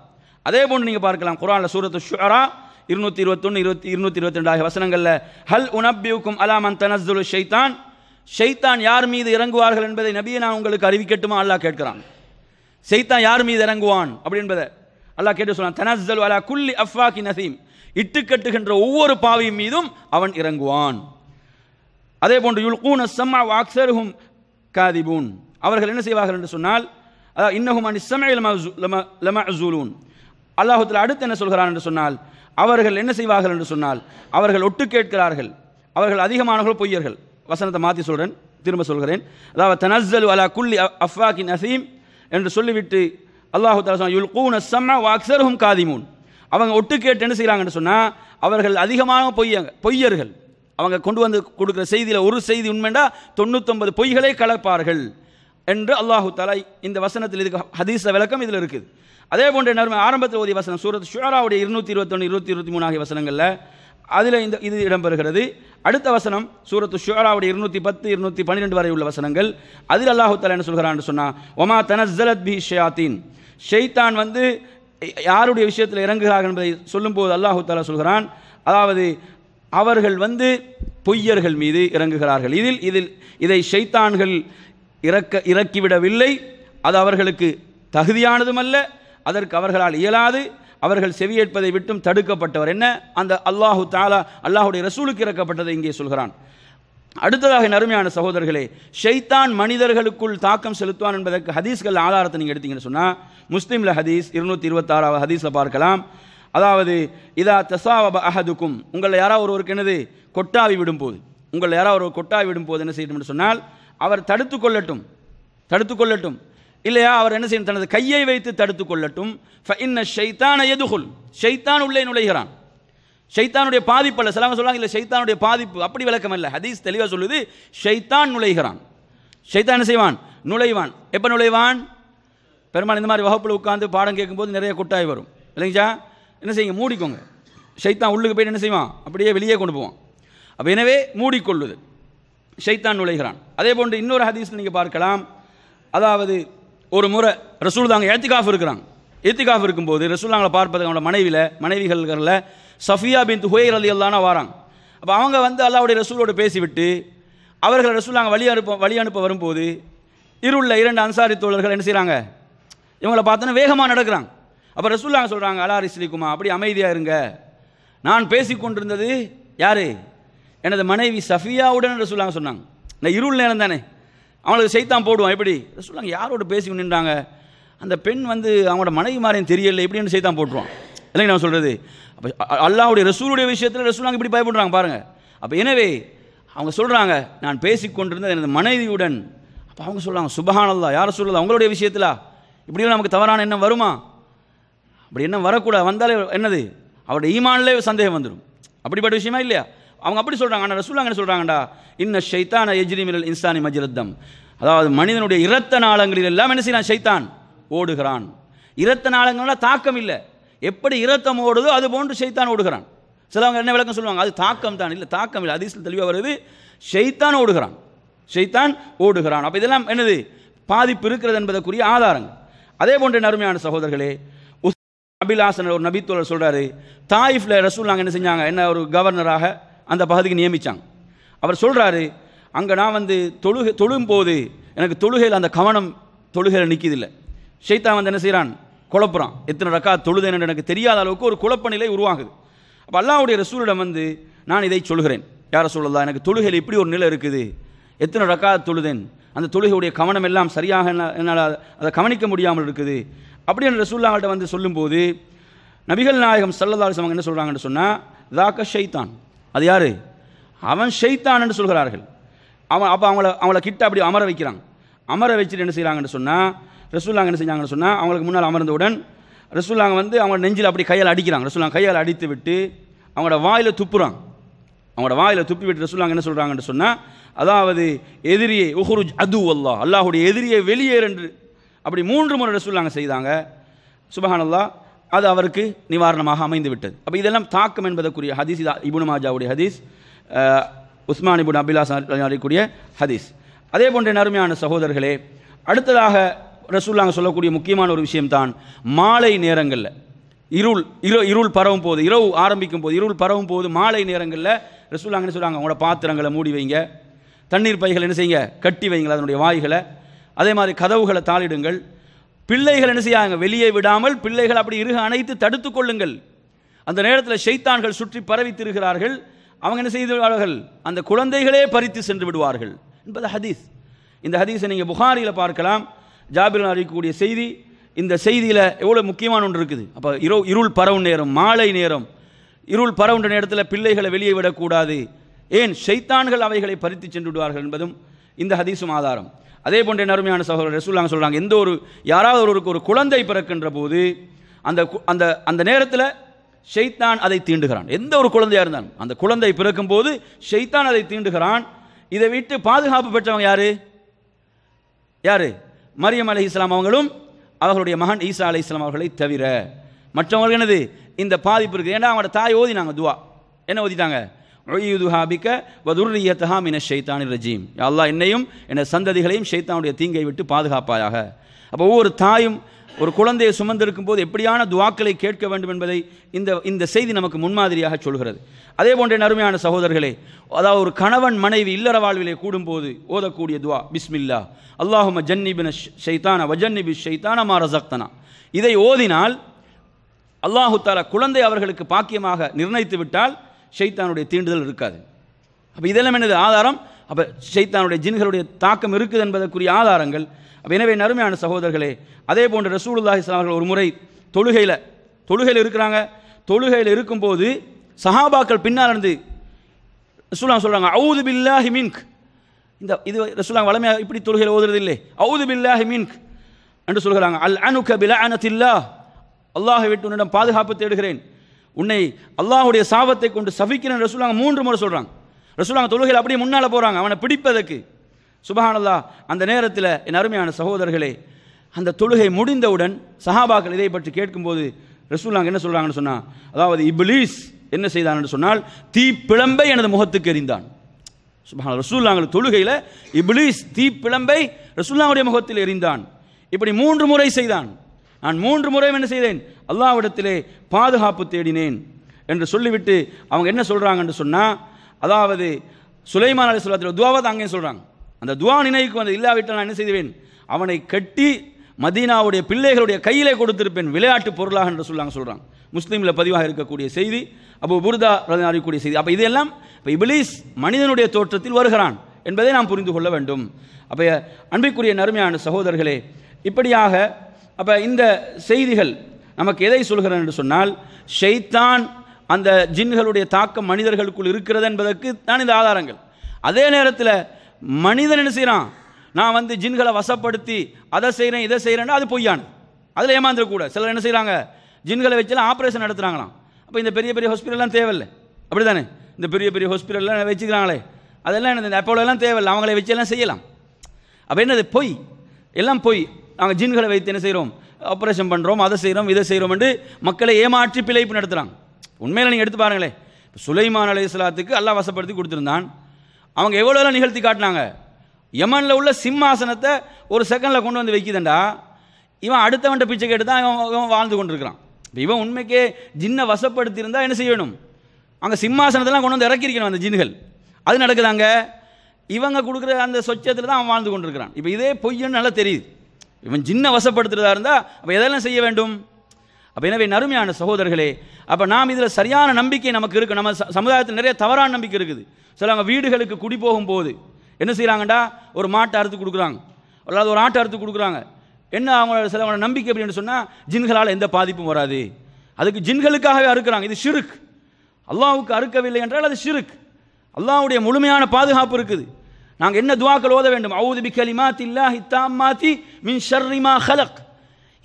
அதே போன்று நீங்கள் பார்க்கலாம் குரானில் சூரத்து ஷுரா இருநூத்தி இருபத்தொன்னு இருபத்தி இருநூத்தி இருபத்தி ரெண்டு ஆகிய வசனங்களில் ஹல் உனப்பியூக்கும் அலாமன் தனஸ்துல் ஷைத்தான் ஷைத்தான் யார் மீது இறங்குவார்கள் என்பதை நபியை நான் உங்களுக்கு அறிவிக்கட்டுமா அல்லாஹ் கேட்கிறான் ஷைத்தான் யார் மீது இறங்குவான் அப்படி என்பதை அல்லாஹ் கேட்டு சொன்னான் தனஸ்தல் அலா குல்லி அஃபாக்கி நசீம் இட்டு கட்டுகின்ற ஒவ்வொரு பாவியும் மீதும் அவன் இறங்குவான் அதே போன்று யுல்கூன் சம்மா வாக்சருகும் காதிபூன் அவர்கள் என்ன செய்வார்கள் என்று சொன்னால் இன்னஹுமான் இஸ்லமையில் லமசூலூன் அல்லாஹுத்தில் அடுத்து என்ன சொல்கிறான் என்று சொன்னால் அவர்கள் என்ன செய்வார்கள் என்று சொன்னால் அவர்கள் ஒட்டு கேட்கிறார்கள் அவர்கள் அதிகமானவர்கள் பொய்யர்கள் வசனத்தை மாற்றி சொல்கிறேன் திரும்ப சொல்கிறேன் அதாவது தனஸ்ஸலு அலா குல்லி அஃபாக்கின் நசீம் என்று சொல்லிவிட்டு அல்லாஹு யுல் கூன் அஸ்ஸம்மா வாக்சருஹும் காதிமூன் அவங்க ஒட்டு கேட்டு என்ன செய்கிறாங்கன்னு சொன்னால் அவர்கள் அதிகமாக பொய்ய பொய்யர்கள் அவங்க கொண்டு வந்து கொடுக்குற செய்தியில் ஒரு செய்தி உண்மைண்டா தொண்ணூத்தொன்பது பொய்களை கலப்பார்கள் என்று அல்லாஹு தலா இந்த வசனத்தில் இதுக்கு ஹதீச விளக்கம் இதில் இருக்குது அதே போன்ற நேரம் ஆரம்பத்தில் ஓதிய வசனம் சூரத் ஷுராவுடைய இருநூற்றி இருபத்தொன்று இருபத்தி இருபத்தி மூணு ஆகிய வசனங்களில் அதில் இந்த இது இடம்பெறுகிறது அடுத்த வசனம் சூரத்து ஷுராவுடைய இருநூற்றி பத்து இருநூற்றி பன்னிரெண்டு வரை உள்ள வசனங்கள் அதில் அல்லாஹு தலா என்ன சொல்கிறான்னு சொன்னால் ஒமா தனஸ்ஸலத் பி ஷியாத்தீன் ஷெய்தான் வந்து யாருடைய விஷயத்தில் இறங்குகிறார்கள் என்பதை சொல்லும்போது அல்லாஹு தாலா சொல்கிறான் அதாவது அவர்கள் வந்து பொய்யர்கள் மீது இறங்குகிறார்கள் இதில் இதில் இதை ஷெய்தான்கள் இறக்க இறக்கிவிடவில்லை அது அவர்களுக்கு தகுதியானதுமல்ல அதற்கு அவர்களால் இயலாது அவர்கள் செவியேற்பதை விட்டும் தடுக்கப்பட்டவர் என்ன அந்த அல்லாஹு தாலா அல்லாஹுடைய ரசூலுக்கு இறக்கப்பட்டதை இங்கே சொல்கிறான் அடுத்ததாக நறுமையான சகோதரர்களே ஷைத்தான் மனிதர்களுக்குள் தாக்கம் செலுத்துவான் என்பதற்கு ஹதீஸ்கள் ஆதாரத்தை நீங்கள் எடுத்தீங்கன்னு சொன்னால் முஸ்லீமில் ஹதீஸ் இருநூற்றி இருபத்தாறாவது ஹதீஸில் பார்க்கலாம் அதாவது இதா தசாவப அஹதுக்கும் உங்களை யாராவது ஒருவருக்கு என்னது கொட்டாவி விடும்போது உங்களை யாராவது ஒரு கொட்டாவி விடும்போது என்ன செய்யணும்னு சொன்னால் அவர் தடுத்து கொள்ளட்டும் தடுத்து கொள்ளட்டும் இல்லையா அவர் என்ன செய்யும் தனது கையை வைத்து தடுத்து கொள்ளட்டும் இன்ன ஷைத்தான எதுகுல் ஷைத்தான் உள்ளே நுழைகிறான் ஷைத்தானுடைய பாதிப்பு அல்ல சிலவங்க சொல்லுவாங்க இல்லை ஷைத்தானுடைய பாதிப்பு அப்படி விளக்கம் இல்லை ஹதீஸ் தெளிவாக சொல்லுது ஷைத்தான் நுழைகிறான் ஷைத்தான் என்ன செய்வான் நுழைவான் எப்போ நுழைவான் பெருமாள் இந்த மாதிரி வகுப்பில் உட்காந்து பாடம் கேட்கும்போது நிறைய கொட்டாய் வரும் இல்லைங்களா என்ன செய்யுங்க மூடிக்கோங்க ஷைத்தான் உள்ளுக்கு போய்ட்டு என்ன செய்வான் அப்படியே வெளியே கொண்டு போவான் அப்போ எனவே மூடிக்கொள்ளுது ஷைத்தான் நுழைகிறான் அதே போன்று இன்னொரு ஹதீஸ் நீங்கள் பார்க்கலாம் அதாவது ஒரு முறை ரசூல் தாங்க ஏத்திகாஃப் இருக்கிறாங்க ஏத்திகாஃப் இருக்கும்போது ரசூல் நாங்களை பார்ப்பதுக்கு அவங்களோட மனைவியில் மனைவிகளில் சஃபியா பின் துஹேர் அலி அல்லானா வராங்க அப்போ அவங்க வந்து அல்லாவுடைய ரசூலோடு பேசிவிட்டு அவர்கள் நாங்கள் வழி அனுப்ப வழி அனுப்ப வரும்போது இருள்ள இரண்டு அன்சாரி தோழர்கள் என்ன செய்கிறாங்க இவங்களை பார்த்தோன்னா வேகமாக நடக்கிறாங்க அப்போ ரசூல்லாங்க சொல்கிறாங்க அலாரி ரிஸ்லிக்குமா அப்படி அமைதியாக இருங்க நான் பேசி கொண்டிருந்தது யார் எனது மனைவி சஃபியாவுடன் ரசூலாங்க சொன்னாங்க நான் இருள் நேரம் தானே அவங்களுக்கு செய்தான் போடுவான் எப்படி ரசூலாங்க யாரோட பேசி நின்றாங்க அந்த பெண் வந்து அவங்களோட மனைவி மாறியும் தெரியல எப்படின்னு செய்தான் போட்டுருவான் இல்லைங்க நான் சொல்கிறது அப்போ அல்லாவுடைய ரசூலுடைய விஷயத்தில் ரசூலாங்க இப்படி பயப்படுறாங்க பாருங்கள் அப்போ எனவே அவங்க சொல்கிறாங்க நான் பேசிக்கொண்டிருந்த எனது மனைவியுடன் அப்போ அவங்க சொல்கிறாங்க சுபஹானல்லா யாரை சொல்கிறது அவங்களுடைய விஷயத்தில் இப்படிலாம் நமக்கு தவறான எண்ணம் வருமா அப்படி எண்ணம் வரக்கூடாது வந்தாலே என்னது அவருடைய ஈமானிலே சந்தேகம் வந்துடும் அப்படிப்பட்ட விஷயமா இல்லையா அவங்க அப்படி சொல்கிறாங்க ஆனால் ரசூலாங்க என்ன சொல்கிறாங்கடா இன்ன ஷைத்தான எஜ்ரிமிரல் இன்சானி மஜிரத்தம் அதாவது மனிதனுடைய இரத்த நாளங்களில் எல்லாம் என்ன செய்யலாம் சைத்தான் ஓடுகிறான் இரத்த நாளங்கள்லாம் தாக்கம் இல்லை எப்படி இரத்தம் ஓடுதோ அது போன்று சைத்தான் ஓடுகிறான் சிலவங்க என்ன விளக்கம் சொல்லுவாங்க அது தாக்கம் தான் இல்லை தாக்கம் இல்லை அதிசயம் தெளிவாக வருது ஷெய்தான் ஓடுகிறான் ஷெய்தான் ஓடுகிறான் அப்போ இதெல்லாம் என்னது பாதிப்பு இருக்கிறது என்பதற்குரிய ஆதாரங்கள் அதே போன்ற நறுமையான சகோதரர்களே அபிலாசன் ஒரு நபித்தோழர் சொல்கிறாரு தாயிஃபில் ரசூல் நாங்கள் என்ன செஞ்சாங்க என்ன ஒரு கவர்னராக அந்த பகுதிக்கு நியமித்தாங்க அவர் சொல்கிறாரு அங்கே நான் வந்து தொழுகை தொழும் போது எனக்கு தொழுகையில் அந்த கவனம் தொழுகையில் இல்லை ஷைத்தான் வந்து என்ன செய்கிறான் குழப்புறான் எத்தனை ரக்கா தொழுதேன் எனக்கு தெரியாத அளவுக்கு ஒரு குழப்ப நிலை உருவாகுது அப்போ அல்லாவுடைய ரசூலிடம் வந்து நான் இதை சொல்கிறேன் யாரை சொல்லலாம் எனக்கு தொழுகையில் இப்படி ஒரு நிலை இருக்குது எத்தனை ரக்கா தொழுதேன் அந்த தொழுகையுடைய கவனம் எல்லாம் சரியாக என்னால் அதை கவனிக்க முடியாமல் இருக்குது அப்படி என்று ரசூல்லாவிட்ட வந்து சொல்லும்போது நபிகள் நாயகம் சல்லதாலிசம் என்ன சொல்கிறாங்கன்னு சொன்னால் தாக்க ஷெய்தான் அது யார் அவன் ஷெய்தான் என்று சொல்கிறார்கள் அவன் அப்போ அவங்கள அவங்கள கிட்ட அப்படி அமர வைக்கிறாங்க அமர வச்சுட்டு என்ன செய்கிறாங்கன்னு சொன்னால் ரசூல்லாங்க என்ன செஞ்சாங்கன்னு சொன்னால் அவங்களுக்கு முன்னால் அமர்ந்தவுடன் ரசூல்லாங்க வந்து அவங்க நெஞ்சில் அப்படி கையால் அடிக்கிறாங்க ரசூல்லாங்க கையால் அடித்து விட்டு அவங்களோட வாயில் துப்புறாங்க அவங்களோட வாயில் துப்பி விட்டு ரசூல்லாங்க என்ன சொல்கிறாங்கன்னு சொன்னால் அதாவது எதிரியை உஹுருஜ் அது அல்லா அல்லாஹுடைய எதிரியை வெளியேறு என்று அப்படி மூன்று முறை ரசூல்லாங்க செய்தாங்க அல்லா அது அவருக்கு நிவாரணமாக அமைந்து விட்டது அப்போ இதெல்லாம் தாக்கம் என்பதற்குரிய ஹதீஸ் இது இபுனு மாஜாவுடைய ஹதீஸ் உஸ்மான் இபுன் அபிலாஸ் அறிக்கூடிய ஹதீஸ் அதே போன்ற நறுமையான சகோதரர்களே அடுத்ததாக ரசூல்லாங்க சொல்லக்கூடிய முக்கியமான ஒரு விஷயம்தான் மாலை நேரங்களில் இருள் இரு இருள் பரவும் போது இரவு ஆரம்பிக்கும் போது இருள் பரவும் போது மாலை நேரங்களில் ரசூல்லாங்கன்னு என்ன சொல்கிறாங்க உங்களோட பாத்திரங்களை மூடி வைங்க தண்ணீர் பைகளை என்ன செய்யுங்க கட்டி வைங்க அதனுடைய வாய்களை அதே மாதிரி கதவுகளை தாளிடுங்கள் பிள்ளைகள் என்ன செய்யாங்க வெளியே விடாமல் பிள்ளைகள் அப்படி இருக அனைத்து தடுத்து கொள்ளுங்கள் அந்த நேரத்தில் ஷைத்தான்கள் சுற்றி பரவி திருகிறார்கள் அவங்க என்ன செய்தார்கள் அந்த குழந்தைகளே பறித்து சென்று விடுவார்கள் என்பது ஹதீஸ் இந்த ஹதீஸை நீங்கள் புகாரியில் பார்க்கலாம் ஜாபிரில் அறிவிக்கக்கூடிய செய்தி இந்த செய்தியில் எவ்வளோ முக்கியமான ஒன்று இருக்குது அப்போ இரு இருள் பரவும் நேரம் மாலை நேரம் இருள் பரவுன்ற நேரத்தில் பிள்ளைகளை வெளியே விடக்கூடாது ஏன் ஷைத்தான்கள் அவைகளை பறித்து சென்று விடுவார்கள் என்பதும் இந்த ஹதீஸும் ஆதாரம் அதே போன்ற நருமையான சகோதரர் ரசூல்லாங்க சொல்கிறாங்க எந்த ஒரு யாராவது ஒருவருக்கு ஒரு குழந்தை பிறக்கின்ற போது அந்த அந்த அந்த நேரத்தில் ஷெய்தான் அதை தீண்டுகிறான் எந்த ஒரு குழந்தையாக இருந்தாலும் அந்த குழந்தை பிறக்கும் போது ஷெய்தான் அதை தீண்டுகிறான் இதை விட்டு பாதுகாப்பு பெற்றவங்க யார் யார் மரியம் அலி இஸ்லாம் அவங்களும் அவர்களுடைய மகன் ஈசா அலி இஸ்லாம் அவர்களை தவிர மற்றவங்களுக்கு என்னது இந்த பாதிப்பு இருக்குது ஏன்னா அவங்களோட தாய் ஓதினாங்க துவா என்ன ஓதிட்டாங்க ஒய்யுதுஹாபிக்க வதுர்ரியத்தஹா மின ஷெய்தானி ரஜீம் அல்லாஹ் என்னையும் என சந்ததிகளையும் ஷெய்தானுடைய தீங்கை விட்டு பாதுகாப்பாயாக அப்போ ஒவ்வொரு தாயும் ஒரு குழந்தையை சுமந்திருக்கும் போது எப்படியான துவாக்களை கேட்க வேண்டும் என்பதை இந்த இந்த செய்தி நமக்கு முன்மாதிரியாக சொல்கிறது அதே போன்ற அருமையான சகோதரர்களே அதாவது ஒரு கணவன் மனைவி இல்லற வாழ்விலே கூடும்போது ஓதக்கூடிய துவா பிஸ்மில்லா அல்லாஹும ஜன்னிபின ஷைத்தானா வஜன்னிபி ஷைத்தானா மாரசக்தனா இதை ஓதினால் அல்லாஹு தாலா குழந்தை அவர்களுக்கு பாக்கியமாக நிர்ணயித்து விட்டால் ஷைத்தானுடைய தீண்டுதல் இருக்காது அப்போ இதெல்லாம் எனது ஆதாரம் அப்போ ஷைத்தானுடைய ஜின்களுடைய தாக்கம் இருக்குது என்பதற்குரிய ஆதாரங்கள் அப்போ எனவே நறுமையான சகோதரர்களே அதே போன்று ரசூலுல்லாஹி அவர்கள் ஒரு முறை தொழுகையில் தொழுகையில் இருக்கிறாங்க தொழுகையில் இருக்கும்போது சஹாபாக்கள் பின்னால் இருந்து ரசூலாம் சொல்கிறாங்க அவுது பில்லாஹி மின்க் இந்த இது ரசூலாம் வளமையாக இப்படி தொழுகையில் ஓதுறது இல்லை அவுது பில்லாஹி மின்க் என்று சொல்கிறாங்க அல் அனுக பில அனத்தில்லா அல்லாஹை விட்டு உன்னிடம் பாதுகாப்பு தேடுகிறேன் உன்னை அல்லாஹுடைய சாபத்தை கொண்டு சபிக்கிறேன் ரசூலாங்க மூன்று முறை சொல்கிறாங்க ரசூலாங்க தொழுகையில் அப்படியே முன்னால் போகிறாங்க அவனை பிடிப்பதற்கு சுபஹானல்லா அந்த நேரத்தில் என் அருமையான சகோதரர்களே அந்த தொழுகை முடிந்தவுடன் சஹாபாக்கள் இதை பற்றி கேட்கும்போது ரசூலாங்க என்ன சொல்கிறாங்கன்னு சொன்னால் அதாவது இப்லீஸ் என்ன செய்தான்னு சொன்னால் தீப்பிழம்பை எனது முகத்துக்கு எரிந்தான் சுபஹான ரசூல்லாங்களுக்கு தொழுகையில் இப்லீஸ் தீப்பிழம்பை ரசூல்லாவுடைய முகத்தில் எரிந்தான் இப்படி மூன்று முறை செய்தான் நான் மூன்று முறை என்ன செய்தேன் அல்லாவிடத்திலே பாதுகாப்பு தேடினேன் என்று சொல்லிவிட்டு அவங்க என்ன சொல்கிறாங்க என்று சொன்னால் அதாவது சுலைமான் அலி சொல்லாத்தில் துவாவை தான் அங்கேயும் சொல்கிறாங்க அந்த துவா நினைவுக்கு வந்து இல்லாவிட்டால் நான் என்ன செய்வேன் அவனை கட்டி மதீனாவுடைய பிள்ளைகளுடைய கையிலே கொடுத்திருப்பேன் விளையாட்டு பொருளாக என்று சொல்லாங்க சொல்கிறாங்க முஸ்லீமில் பதிவாக இருக்கக்கூடிய செய்தி அப்போ புர்தா அறியக்கூடிய செய்தி அப்போ இதெல்லாம் இப்போ இபிலீஸ் மனிதனுடைய தோற்றத்தில் வருகிறான் என்பதை நாம் புரிந்து கொள்ள வேண்டும் அப்போ அன்பிற்குரிய நறுமையான சகோதரர்களே இப்படியாக அப்போ இந்த செய்திகள் நமக்கு எதை சொல்கிறேன் என்று சொன்னால் ஷெய்தான் அந்த ஜின்களுடைய தாக்கம் மனிதர்களுக்குள் இருக்கிறது என்பதற்கு தான் இந்த ஆதாரங்கள் அதே நேரத்தில் மனிதன் என்ன செய்கிறான் நான் வந்து ஜின்களை வசப்படுத்தி அதை செய்கிறேன் இதை செய்கிறேன்னா அது பொய்யானு அதில் ஏமாந்துடக்கூடாது சிலர் என்ன செய்கிறாங்க ஜின்களை வச்சுலாம் ஆப்ரேஷன் நடத்துகிறாங்களாம் அப்போ இந்த பெரிய பெரிய ஹாஸ்பிட்டல்லாம் தேவையில்லை அப்படி தானே இந்த பெரிய பெரிய ஹாஸ்பிட்டல்லாம் வச்சுக்கிறாங்களே அதெல்லாம் என்ன அப்போலாம் தேவையில்லை அவங்கள வச்சு எல்லாம் செய்யலாம் அப்போ என்னது பொய் எல்லாம் பொய் நாங்கள் ஜீன்களை வைத்து என்ன செய்கிறோம் ஆப்ரேஷன் பண்ணுறோம் அதை செய்கிறோம் இதை செய்கிறோம் என்று மக்களை ஏமாற்றி பிழைப்பு நடத்துகிறாங்க உண்மையில் நீங்கள் எடுத்து பாருங்களேன் இப்போ சுலைமான் அலி இஸ்லாத்துக்கு அல்லா வசப்படுத்தி கொடுத்துருந்தான் அவங்க எவ்வளோலாம் நிகழ்த்தி காட்டினாங்க யமனில் உள்ள சிம்மாசனத்தை ஒரு செகண்டில் கொண்டு வந்து வைக்குதுண்டா இவன் அடுத்தவன்ட்ட பிச்சை கேட்டு தான் இவன் இவன் வாழ்ந்து கொண்டிருக்கிறான் இப்போ இவன் உண்மைக்கே ஜின்னை வசப்படுத்தியிருந்தால் என்ன செய்யணும் அங்கே சிம்மாசனத்தெல்லாம் கொண்டு வந்து இறக்கிருக்கணும் அந்த ஜின்கள் அது நடக்குதாங்க இவங்க கொடுக்குற அந்த சொச்சத்தில் தான் அவன் வாழ்ந்து கொண்டிருக்கிறான் இப்போ இதே பொய்யன்னு நல்லா தெரியுது இவன் சின்ன வசப்படுத்துகிறதா இருந்தால் அப்போ எதெல்லாம் செய்ய வேண்டும் அப்போ எனவே நறுமையான சகோதரர்களே அப்போ நாம் இதில் சரியான நம்பிக்கை நமக்கு இருக்குது நம்ம சமுதாயத்தில் நிறைய தவறான நம்பிக்கை இருக்குது சிலவங்க வீடுகளுக்கு குடி போகும்போது என்ன செய்கிறாங்கடா ஒரு மாட்டை அறுத்து கொடுக்குறாங்க அல்லாத ஒரு ஆட்டை அறுத்து கொடுக்குறாங்க என்ன அவங்களோட சிலவங்களோட நம்பிக்கை அப்படின்னு சொன்னால் ஜின்களால் எந்த பாதிப்பும் வராது அதுக்கு ஜின்களுக்காகவே அறுக்கிறாங்க இது ஷிருக் அல்லாவுக்கு அறுக்கவில்லை என்றால் அது ஷிருக் அல்லாவுடைய முழுமையான பாதுகாப்பு இருக்குது நாங்கள் என்ன துவாக்கள் ஓத வேண்டும் அவுது பி கலிமாத் இல்லா மாத்தி மின் ஷர்ரிமா ஹலக்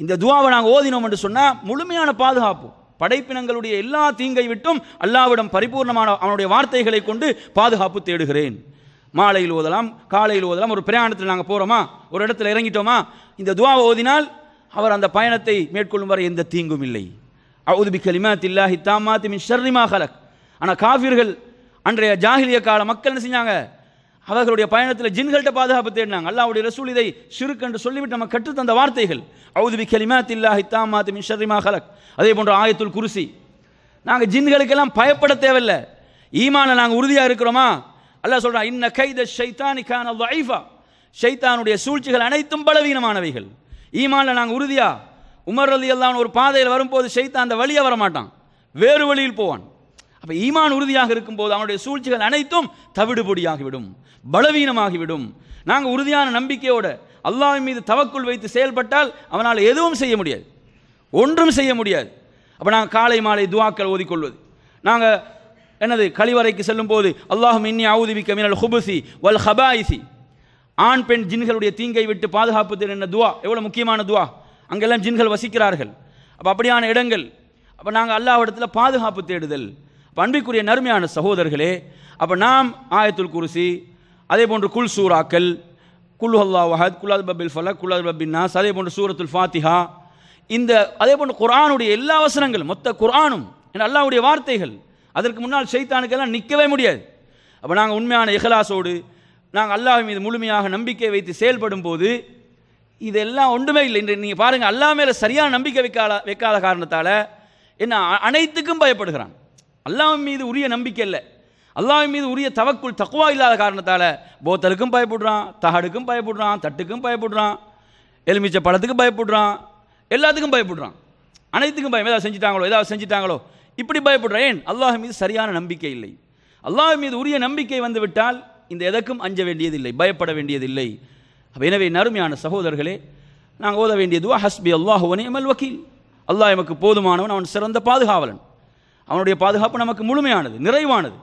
இந்த துவாவை நாங்கள் ஓதினோம் என்று சொன்னால் முழுமையான பாதுகாப்பு படைப்பினங்களுடைய எல்லா தீங்கை விட்டும் அல்லாவிடம் பரிபூர்ணமான அவனுடைய வார்த்தைகளை கொண்டு பாதுகாப்பு தேடுகிறேன் மாலையில் ஓதலாம் காலையில் ஓதலாம் ஒரு பிரயாணத்தில் நாங்கள் போகிறோமா ஒரு இடத்துல இறங்கிட்டோமா இந்த துவாவை ஓதினால் அவர் அந்த பயணத்தை மேற்கொள்ளும் வரை எந்த தீங்கும் இல்லை அவுது பி கலிமாத் இல்லா மாத்தி மின் ஷர்ரிமா ஹலக் ஆனால் காஃபிர்கள் அன்றைய ஜாகிலிய கால மக்கள் என்ன செஞ்சாங்க அவர்களுடைய பயணத்தில் ஜின்கள்கிட்ட பாதுகாப்பு தேடினாங்க அல்லாவுடைய ரசூல் இதை சிறுக்கு என்று சொல்லிவிட்டு நம்ம கற்றுத்தந்த வார்த்தைகள் அவுதுபி கலிமா தில்லா ஹித்தா மாத்து மிஷரிமா ஹலக் அதே போன்ற ஆயத்துல் குருசி நாங்கள் ஜின்களுக்கெல்லாம் பயப்பட தேவையில்லை ஈமான நாங்கள் உறுதியாக இருக்கிறோமா அல்லா சொல்கிறான் இன்ன கைத ஷைத்தானிக்கான வைஃபா ஷைத்தானுடைய சூழ்ச்சிகள் அனைத்தும் பலவீனமானவைகள் ஈமானில் நாங்கள் உறுதியாக உமர் அலி அல்லான் ஒரு பாதையில் வரும்போது ஷைத்தான் அந்த வழியாக வரமாட்டான் வேறு வழியில் போவான் அப்போ ஈமான் உறுதியாக இருக்கும்போது அவனுடைய சூழ்ச்சிகள் அனைத்தும் தவிடுபொடியாகிவிடும் பலவீனமாகிவிடும் நாங்கள் உறுதியான நம்பிக்கையோடு அல்லாஹ் மீது தவக்குள் வைத்து செயல்பட்டால் அவனால் எதுவும் செய்ய முடியாது ஒன்றும் செய்ய முடியாது அப்போ நாங்கள் காலை மாலை துவாக்கள் ஓதிக்கொள்வது நாங்கள் என்னது கழிவறைக்கு செல்லும் போது அல்லாஹும் இன்னி அவுதிபிக்க மினல் ஹுபுசி வல் ஹபாயிசி ஆண் பெண் ஜின்களுடைய தீங்கை விட்டு பாதுகாப்பு என்ன துவா எவ்வளோ முக்கியமான துவா அங்கெல்லாம் ஜின்கள் வசிக்கிறார்கள் அப்போ அப்படியான இடங்கள் அப்போ நாங்கள் அல்லாஹ் இடத்துல பாதுகாப்பு தேடுதல் அப்போ நர்மையான நறுமையான சகோதரர்களே அப்போ நாம் ஆயத்துல் குருசி அதே போன்று குல் சூராக்கள் குல் ஹல்லா வஹத் குல்லாத் பபில் ஃபலக் குல்லாத் பபின் நாஸ் அதே போன்று சூரத்துல் ஃபாத்திஹா இந்த அதே போன்று குரானுடைய எல்லா அவசரங்களும் மொத்த குரானும் என் அல்லாவுடைய வார்த்தைகள் அதற்கு முன்னால் செய்தானுக்கெல்லாம் நிற்கவே முடியாது அப்போ நாங்கள் உண்மையான இஹலாசோடு நாங்கள் அல்லாஹ் மீது முழுமையாக நம்பிக்கை வைத்து செயல்படும் போது இதெல்லாம் ஒன்றுமே இல்லை இன்று நீங்கள் பாருங்கள் அல்லா மேலே சரியான நம்பிக்கை வைக்காத வைக்காத காரணத்தால் என்ன அனைத்துக்கும் பயப்படுகிறான் அல்லாஹ் மீது உரிய நம்பிக்கை இல்லை அல்லாஹ் மீது உரிய தவக்குள் தக்குவா இல்லாத காரணத்தால் போத்தலுக்கும் பயப்படுறான் தகடுக்கும் பயப்படுறான் தட்டுக்கும் பயப்படுறான் எலுமிச்ச பழத்துக்கும் பயப்படுறான் எல்லாத்துக்கும் பயப்படுறான் அனைத்துக்கும் பயம் ஏதாவது செஞ்சுட்டாங்களோ ஏதாவது செஞ்சுட்டாங்களோ இப்படி பயப்படுறான் ஏன் அல்லாஹ் மீது சரியான நம்பிக்கை இல்லை அல்லாஹ் மீது உரிய நம்பிக்கை வந்துவிட்டால் இந்த எதற்கும் அஞ்ச வேண்டியதில்லை பயப்பட வேண்டியதில்லை எனவே நறுமையான சகோதரர்களே நாங்கள் ஓத வேண்டியதுவா ஹஸ்பி அல்லாஹ் ஒனேமல் வக்கீல் அல்லாஹ் எமக்கு போதுமானவன் அவன் சிறந்த பாதுகாவலன் அவனுடைய பாதுகாப்பு நமக்கு முழுமையானது நிறைவானது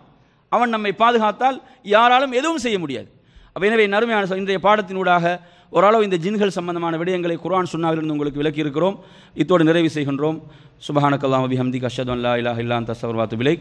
அவன் நம்மை பாதுகாத்தால் யாராலும் எதுவும் செய்ய முடியாது அப்போ எனவே நறுமையான இன்றைய பாடத்தினூடாக ஓரளவு இந்த ஜின்கள் சம்பந்தமான விடயங்களை குரான் சொன்னாவிலிருந்து உங்களுக்கு விளக்கி இருக்கிறோம் இத்தோடு நிறைவு செய்கின்றோம் சுபஹானக்கல்லாம் அபி ஹம்தி கஷத் அல்லா இலா இல்லான் தசவர் வாத்து விலை